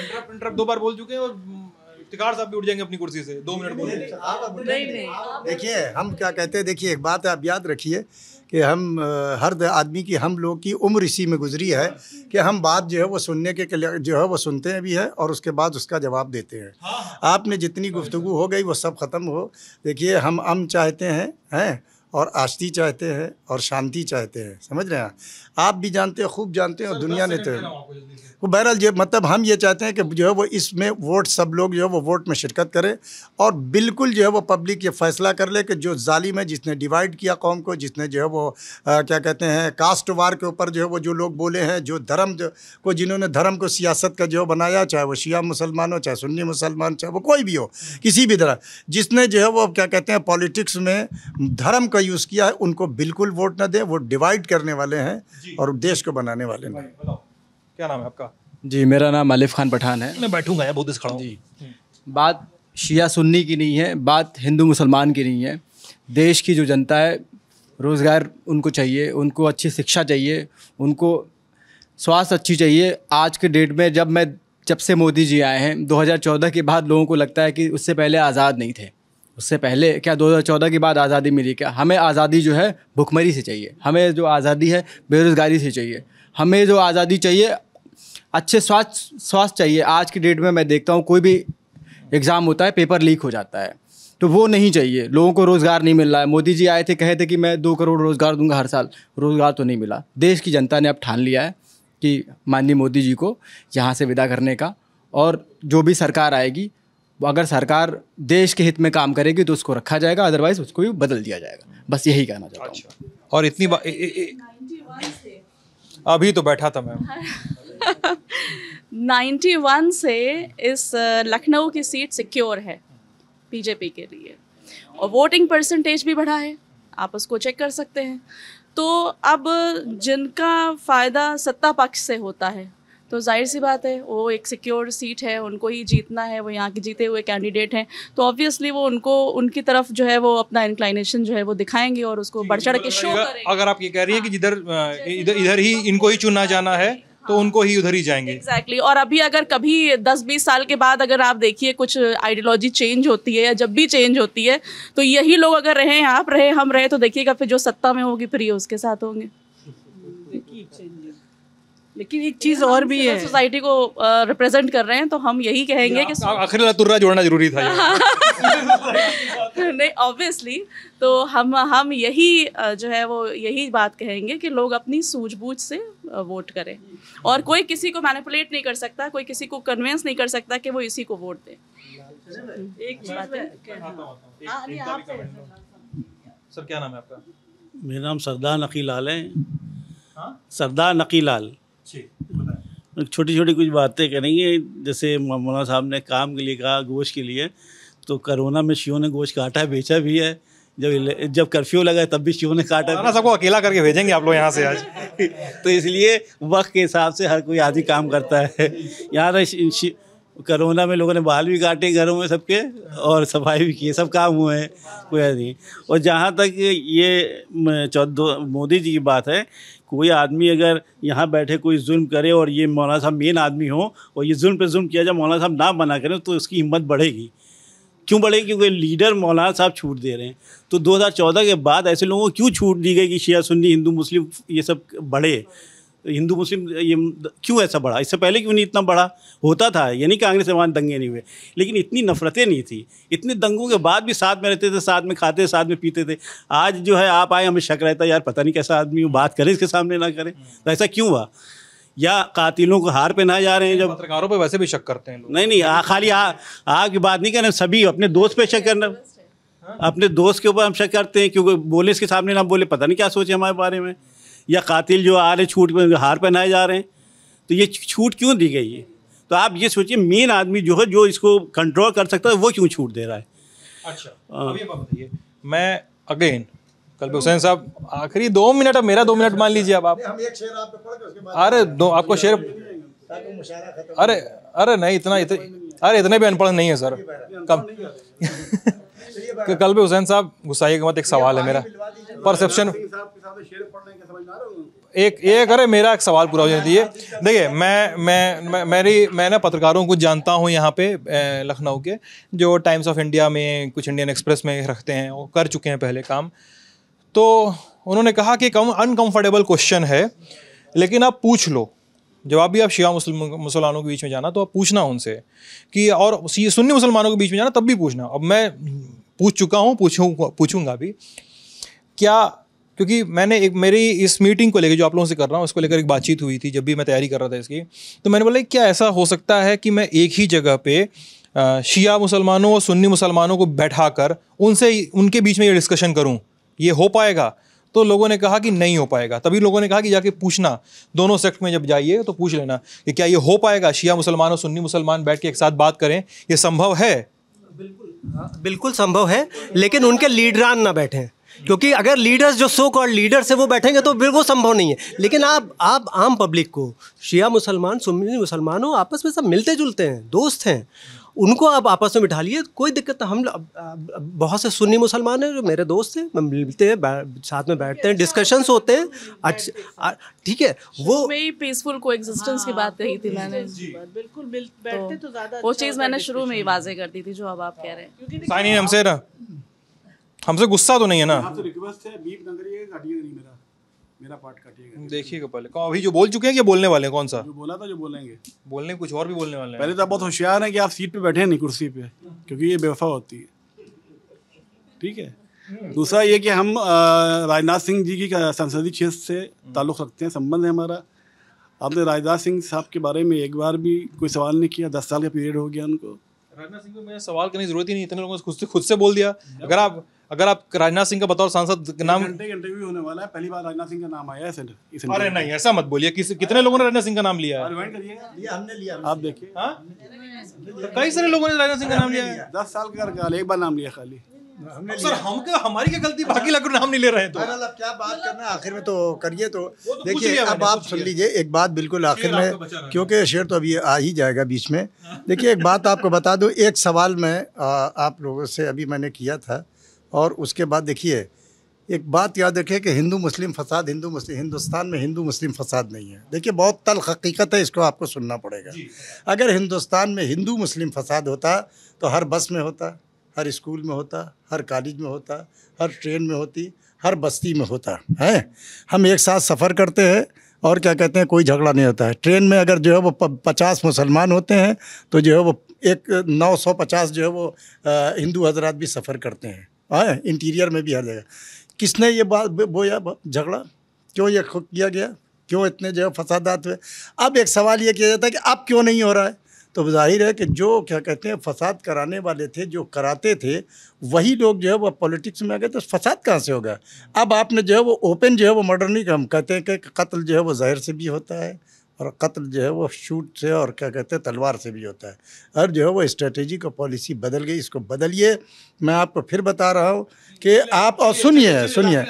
इंटरप्ट इंटरप्ट दो बार बोल चुके हैं और इफ्तिकार साहब भी उठ जाएंगे अपनी कुर्सी से दो मिनट बोलेंगे देखिए हम क्या कहते हैं देखिए एक बात आप याद रखिए कि हम हर आदमी की हम लोग की उम्र इसी में गुजरी है कि हम बात जो है वो सुनने के जो है वो सुनते हैं भी है और उसके बाद उसका जवाब देते हैं हाँ, हाँ। आपने जितनी गुफ्तु हो गई वो सब ख़त्म हो देखिए हम अम चाहते हैं हैं और आस्ती चाहते हैं और शांति चाहते हैं समझ रहे हैं आप भी जानते हैं खूब जानते हैं और दुनिया ने तो तो बहरहाल ये मतलब हम ये चाहते हैं कि जो है वो इसमें वोट सब लोग जो है वो वोट में शिरकत करें और बिल्कुल जो है वो पब्लिक ये फैसला कर ले कि जो जालिम है जिसने डिवाइड किया कौम को जिसने जो है वो आ, क्या कहते हैं कास्ट वार के ऊपर जो है वो जो लोग बोले हैं जो धर्म जो को जिन्होंने धर्म को सियासत का जो बनाया चाहे वो शिया मुसलमान हो चाहे सुन्नी मुसलमान चाहे वो कोई भी हो किसी भी तरह जिसने जो है वो क्या कहते हैं पॉलिटिक्स में धर्म का यूज़ किया है उनको बिल्कुल वोट ना दें वो डिवाइड करने वाले हैं और देश को बनाने वाले ने क्या नाम है आपका जी मेरा नाम आलिफ खान पठान है मैं बैठूंगा यार बहुत खड़ा जी हम्म। बात शिया सुन्नी की नहीं है बात हिंदू मुसलमान की नहीं है देश की जो जनता है रोज़गार उनको चाहिए उनको अच्छी शिक्षा चाहिए उनको स्वास्थ्य अच्छी चाहिए आज के डेट में जब मैं जब से मोदी जी आए हैं 2014 के बाद लोगों को लगता है कि उससे पहले आज़ाद नहीं थे उससे पहले क्या 2014 के बाद आज़ादी मिली क्या हमें आज़ादी जो है भुखमरी से चाहिए हमें जो आज़ादी है बेरोज़गारी से चाहिए हमें जो आज़ादी चाहिए अच्छे स्वास्थ्य स्वास्थ्य चाहिए आज की डेट में मैं देखता हूँ कोई भी एग्ज़ाम होता है पेपर लीक हो जाता है तो वो नहीं चाहिए लोगों को रोज़गार नहीं मिल रहा है मोदी जी आए थे कहे थे कि मैं दो करोड़ रोज़गार दूंगा हर साल रोज़गार तो नहीं मिला देश की जनता ने अब ठान लिया है कि माननीय मोदी जी को यहाँ से विदा करने का और जो भी सरकार आएगी अगर सरकार देश के हित में काम करेगी तो उसको रखा जाएगा अदरवाइज उसको भी बदल दिया जाएगा बस यही कहना चाहता हूँ अच्छा। और इतनी बात अभी तो बैठा था मैम 91 से इस लखनऊ की सीट सिक्योर है बीजेपी के लिए और वोटिंग परसेंटेज भी बढ़ा है आप उसको चेक कर सकते हैं तो अब जिनका फ़ायदा सत्ता पक्ष से होता है तो जाहिर सी बात है वो एक सिक्योर सीट है उनको ही जीतना है वो यहाँ के जीते हुए कैंडिडेट हैं तो ऑब्वियसली वो उनको उनकी तरफ जो है वो अपना इंक्लाइनेशन जो है वो दिखाएंगे और उसको बढ़ चढ़ के शो करेंगे अगर आप ये कह रही है कि हाँ। जिधर इधर इधर ही इनको ही चुना जाना है हाँ। तो उनको ही उधर ही जाएंगे एग्जैक्टली exactly. और अभी अगर कभी 10-20 साल के बाद अगर आप देखिए कुछ आइडियोलॉजी चेंज होती है या जब भी चेंज होती है तो यही लोग अगर रहे आप रहे हम रहे तो देखिएगा फिर जो सत्ता में होगी फिर ये उसके साथ होंगे लेकिन एक चीज और भी है सोसाइटी को रिप्रेजेंट कर रहे हैं तो हम यही कहेंगे कि आखिर लतुर्रा जोड़ना जरूरी था नहीं ऑब्वियसली तो हम हम यही जो है वो यही बात कहेंगे कि लोग अपनी सूझबूझ से वोट करें और कोई किसी को मैनिपुलेट नहीं कर सकता कोई किसी को कन्विंस नहीं कर सकता कि वो इसी को वोट दे एक हाँ, हाँ, हाँ। सर क्या नाम है आपका मेरा नाम सरदार नकी लाल है सरदार नकी लाल जी तो छोटी छोटी कुछ बातें करेंगे जैसे मौलाना साहब ने काम के लिए कहा गोश्त के लिए तो कोरोना में शियों ने गोश्त काटा बेचा भी है जब जब कर्फ्यू लगा तब भी शिव ने काटा ना सबको अकेला करके भेजेंगे आप लोग यहाँ से आज तो इसलिए वक्त के हिसाब से हर कोई आदमी काम करता है यहाँ कोरोना में लोगों ने बाल भी काटे घरों में सबके और सफाई भी की सब काम हुए हैं कोई नहीं और जहाँ तक ये चौदह मोदी जी की बात है कोई आदमी अगर यहाँ बैठे कोई जुल्म करे और ये मौलाना साहब मेन आदमी हो और ये जुल्म पे जुल्म किया जाए मौलाना साहब ना मना करें तो उसकी हिम्मत बढ़ेगी क्यों बढ़ेगी क्योंकि लीडर मौलाना साहब छूट दे रहे हैं तो 2014 के बाद ऐसे लोगों को क्यों छूट दी गई कि शिया सुन्नी हिंदू मुस्लिम ये सब बढ़े हिंदू मुस्लिम ये क्यों ऐसा बढ़ा इससे पहले क्यों नहीं इतना बढ़ा होता था यानी कि कांग्रेस से वहाँ दंगे नहीं हुए लेकिन इतनी नफरतें नहीं थी इतने दंगों के बाद भी साथ में रहते थे साथ में खाते साथ में पीते थे आज जो है आप आए हमें शक रहता है यार पता नहीं कैसा आदमी हूँ बात करें इसके सामने ना करें तो ऐसा क्यों हुआ या कातिलों को हार ना जा रहे हैं जब पत्रकारों पर वैसे भी शक करते हैं नहीं नहीं आ, खाली आ, आ की बात नहीं कर रहे सभी अपने दोस्त पे शक करना हाँ। अपने दोस्त के ऊपर हम शक करते हैं क्योंकि बोले इसके सामने ना बोले पता नहीं क्या सोचे हमारे बारे में या कातिल जो आ रहे छूट में हार पहनाए जा रहे हैं तो ये छूट क्यों दी गई है तो आप ये सोचिए मेन आदमी जो है जो इसको कंट्रोल कर सकता है वो क्यों छूट दे रहा है अच्छा बताइए मैं अगेन कल हुसैन साहब आखिरी दो मिनट अब मेरा दो मिनट मान लीजिए अब आप अरे दो आपको शेर अरे अरे नहीं इतना अरे इतने भी अनपढ़ नहीं है सर कम कल भी हुसैन साहब के मत एक सवाल है मेरा परसेप्शन एक एक अरे मेरा एक सवाल पूरा हो जाए तो देखिए मैं मैं मेरी मैं ना पत्रकारों को जानता हूँ यहाँ पे लखनऊ के जो टाइम्स ऑफ इंडिया में कुछ इंडियन एक्सप्रेस में रखते हैं वो कर चुके हैं पहले काम तो उन्होंने कहा कि कम अनकम्फर्टेबल क्वेश्चन है लेकिन आप पूछ लो जब आप भी आप शिया मुसलमानों के बीच में जाना तो आप पूछना उनसे कि और सुन्नी मुसलमानों के बीच में जाना तब भी पूछना अब मैं पूछ चुका हूँ पूछूँ पूछूंगा भी क्या क्योंकि मैंने एक मेरी इस मीटिंग को लेकर जो आप लोगों से कर रहा हूँ उसको लेकर एक बातचीत हुई थी जब भी मैं तैयारी कर रहा था इसकी तो मैंने बोला क्या ऐसा हो सकता है कि मैं एक ही जगह पे शिया मुसलमानों और सुन्नी मुसलमानों को बैठा कर उनसे उनके बीच में ये डिस्कशन करूँ ये हो पाएगा तो लोगों ने कहा कि नहीं हो पाएगा तभी लोगों ने कहा कि जाके पूछना दोनों सेक्ट में जब जाइए तो पूछ लेना कि क्या ये हो पाएगा शिया मुसलमान और सुन्नी मुसलमान बैठ के एक साथ बात करें ये संभव है बिल्कुल हाँ, बिल्कुल संभव है लेकिन उनके लीडरान ना बैठें क्योंकि अगर लीडर्स जो सो कॉल्ड लीडर्स है वो बैठेंगे तो बिल्कुल संभव नहीं है लेकिन आप आप आम पब्लिक को शिया मुसलमान सुन्नी मुसलमान हो आपस में सब मिलते जुलते हैं दोस्त हैं उनको आप आपस में बिठा लिए कोई दिक्कत हम बहुत से सुन्नी मुसलमान हैं जो मेरे दोस्त हैं मिलते हैं साथ में बैठते हैं डिस्कशंस होते हैं अच्छा ठीक है वो मेरी पीसफुल को एग्जिस्टेंस की बात कही थी मैंने तो बिल्कुल बैठते तो ज़्यादा वो अच्छा चीज़ मैंने शुरू में ही वाजे कर दी थी जो अब आप कह रहे हैं हमसे ना हमसे गुस्सा तो नहीं है ना आपसे रिक्वेस्ट तो है बीप ना करिए काटिएगा नहीं मेरा मेरा पार्ट काटिएगा देखिएगा पहले कौन अभी जो बोल चुके हैं कि बोलने वाले हैं कौन सा जो बोला था जो बोलेंगे बोलने कुछ और भी बोलने वाले हैं पहले तो आप बहुत होशियार हैं कि आप सीट पे बैठे नहीं कुर्सी पे क्योंकि ये बेवफा होती है ठीक है दूसरा ये कि हम राजनाथ सिंह जी की संसदीय क्षेत्र से ताल्लुक़ रखते हैं संबंध है हमारा आपने राजनाथ सिंह साहब के बारे में एक बार भी कोई सवाल नहीं किया दस साल का पीरियड हो गया उनको राजनाथ सिंह को मैं सवाल करने की जरूरत ही नहीं इतने लोगों ने खुद से खुद से बोल दिया अगर आप अगर आप राजनाथ सिंह का बताओ सांसद नाम इंटरव्यू होने वाला है पहली बार राजनाथ सिंह का नाम आया है सेंटर अरे नहीं ऐसा मत बोलिए किस कितने लोगों ने राजनाथ सिंह का नाम लिया है हमने लिया आप देखिए हाँ? कई सारे लोगों ने राजनाथ सिंह का नाम लिया है दस साल का कार्यकाल एक बार नाम लिया खाली सर हम क्या हमारी क्या गलती बाकी अच्छा। लग नाम नहीं ले रहे हैं तो आप क्या बात करना आखिर में तो करिए तो, तो देखिए अब आप सुन लीजिए एक बात बिल्कुल आखिर में तो क्योंकि शेर तो अभी आ ही जाएगा बीच में देखिए एक बात आपको बता दूं एक सवाल मैं आप लोगों से अभी मैंने किया था और उसके बाद देखिए एक बात याद रखें कि हिंदू मुस्लिम फसाद हिंदू मुस्लिम हिंदुस्तान में हिंदू मुस्लिम फसाद नहीं है देखिए बहुत तल हकीकत है इसको आपको सुनना पड़ेगा अगर हिंदुस्तान में हिंदू मुस्लिम फसाद होता तो हर बस में होता हर स्कूल में होता हर कॉलेज में होता हर ट्रेन में होती हर बस्ती में होता है हम एक साथ सफ़र करते हैं और क्या कहते हैं कोई झगड़ा नहीं होता है ट्रेन में अगर जो है वो पचास मुसलमान होते हैं तो जो है वो एक नौ सौ पचास जो है वो हिंदू हजरात भी सफ़र करते हैं हाँ इंटीरियर में भी हर जगह किसने ये बात बोया झगड़ा क्यों ये किया गया क्यों इतने जो है फसादात हुए अब एक सवाल ये किया जाता है कि अब क्यों नहीं हो रहा है तो जाहिर है कि जो क्या कहते हैं फसाद कराने वाले थे जो कराते थे वही लोग जो है वो पॉलिटिक्स में आ गए तो फसाद कहाँ से होगा अब आपने जो है वो ओपन जो है वो मर्डर नहीं कहते हैं कि कत्ल जो है वो ज़ाहिर से भी होता है और कत्ल जो है वो शूट से और क्या कहते हैं तलवार से भी होता है और जो है वो स्ट्रेटेजी और पॉलिसी बदल गई इसको बदलिए मैं आपको फिर बता रहा हूँ कि आप और सुनिए सुनिए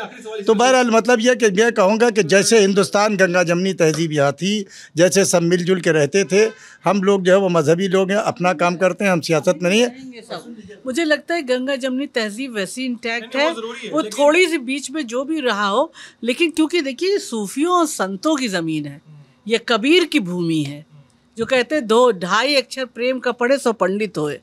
तो बहरहाल मतलब यह कि मैं कहूँगा कि जैसे हिंदुस्तान गंगा जमनी तहजीब यहाँ थी जैसे सब मिलजुल के रहते थे हम लोग जो है वो मजहबी लोग हैं अपना काम करते हैं हम सियासत में नहीं है मुझे लगता है गंगा जमनी तहजीब वैसी इंटैक्ट है वो थोड़ी सी बीच में जो भी रहा हो लेकिन क्योंकि देखिए सूफियों और संतों की ज़मीन है ये कबीर की भूमि है जो कहते हैं दो ढाई अक्षर प्रेम का पढ़े सो पंडित होए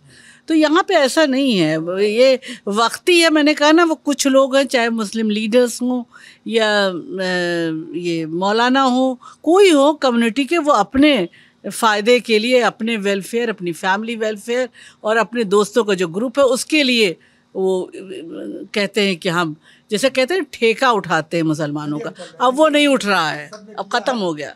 तो यहाँ पे ऐसा नहीं है ये वक्ती है मैंने कहा ना वो कुछ लोग हैं चाहे मुस्लिम लीडर्स हों या ये मौलाना हो कोई हो कम्युनिटी के वो अपने फ़ायदे के लिए अपने वेलफेयर अपनी फैमिली वेलफेयर और अपने दोस्तों का जो ग्रुप है उसके लिए वो कहते हैं कि हम जैसे कहते हैं ठेका उठाते हैं मुसलमानों का अब वो नहीं उठ रहा है अब खत्म हो गया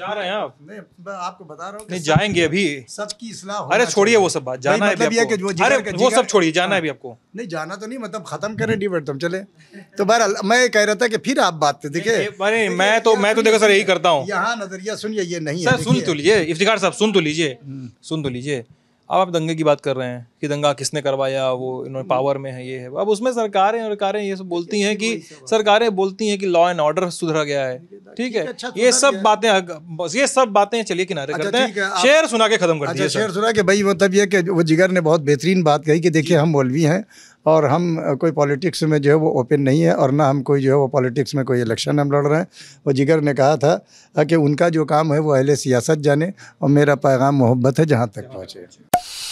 जा रहे हैं आप आपको बता रहा हूँ नहीं जाएंगे अभी सबकी इस्लाह अरे छोड़िए वो सब बात जाना मतलब है कि वो वो सब छोड़िए जाना है अभी आपको नहीं जाना तो नहीं मतलब खत्म करें डिबेट तुम चले तो बहरहाल मैं कह रहा था कि फिर आप बात देखे अरे मैं तो मैं तो देखो सर यही करता हूँ यहाँ नजरिया सुनिए ये नहीं सर सुन तो लीजिए इफ्तिकार साहब सुन तो लीजिए हम्म। सुन तो लीजिए अब आप दंगे की बात कर रहे हैं कि दंगा किसने करवाया वो इन्होंने पावर हम्म। में है ये है अब उसमें सरकारें सरकारें ये सब बोलती हैं कि सरकारें बोलती हैं कि लॉ एंड ऑर्डर सुधरा गया है ठीक है अच्छा, ये सब बातें ये सब बातें चलिए किनारे अच्छा करते हैं शेर सुना के खत्म कर हैं अच्छा, शेर सुना के भाई मतलब ये कि वो जिगर ने बहुत बेहतरीन बात कही कि देखिए हम मौलवी हैं और हम कोई पॉलिटिक्स में जो है वो ओपन नहीं है और ना हम कोई जो है वो पॉलिटिक्स में कोई इलेक्शन हम लड़ रहे हैं और जिगर ने कहा था कि उनका जो काम है वो अहले सियासत जाने और मेरा पैगाम मोहब्बत है जहाँ तक पहुँचे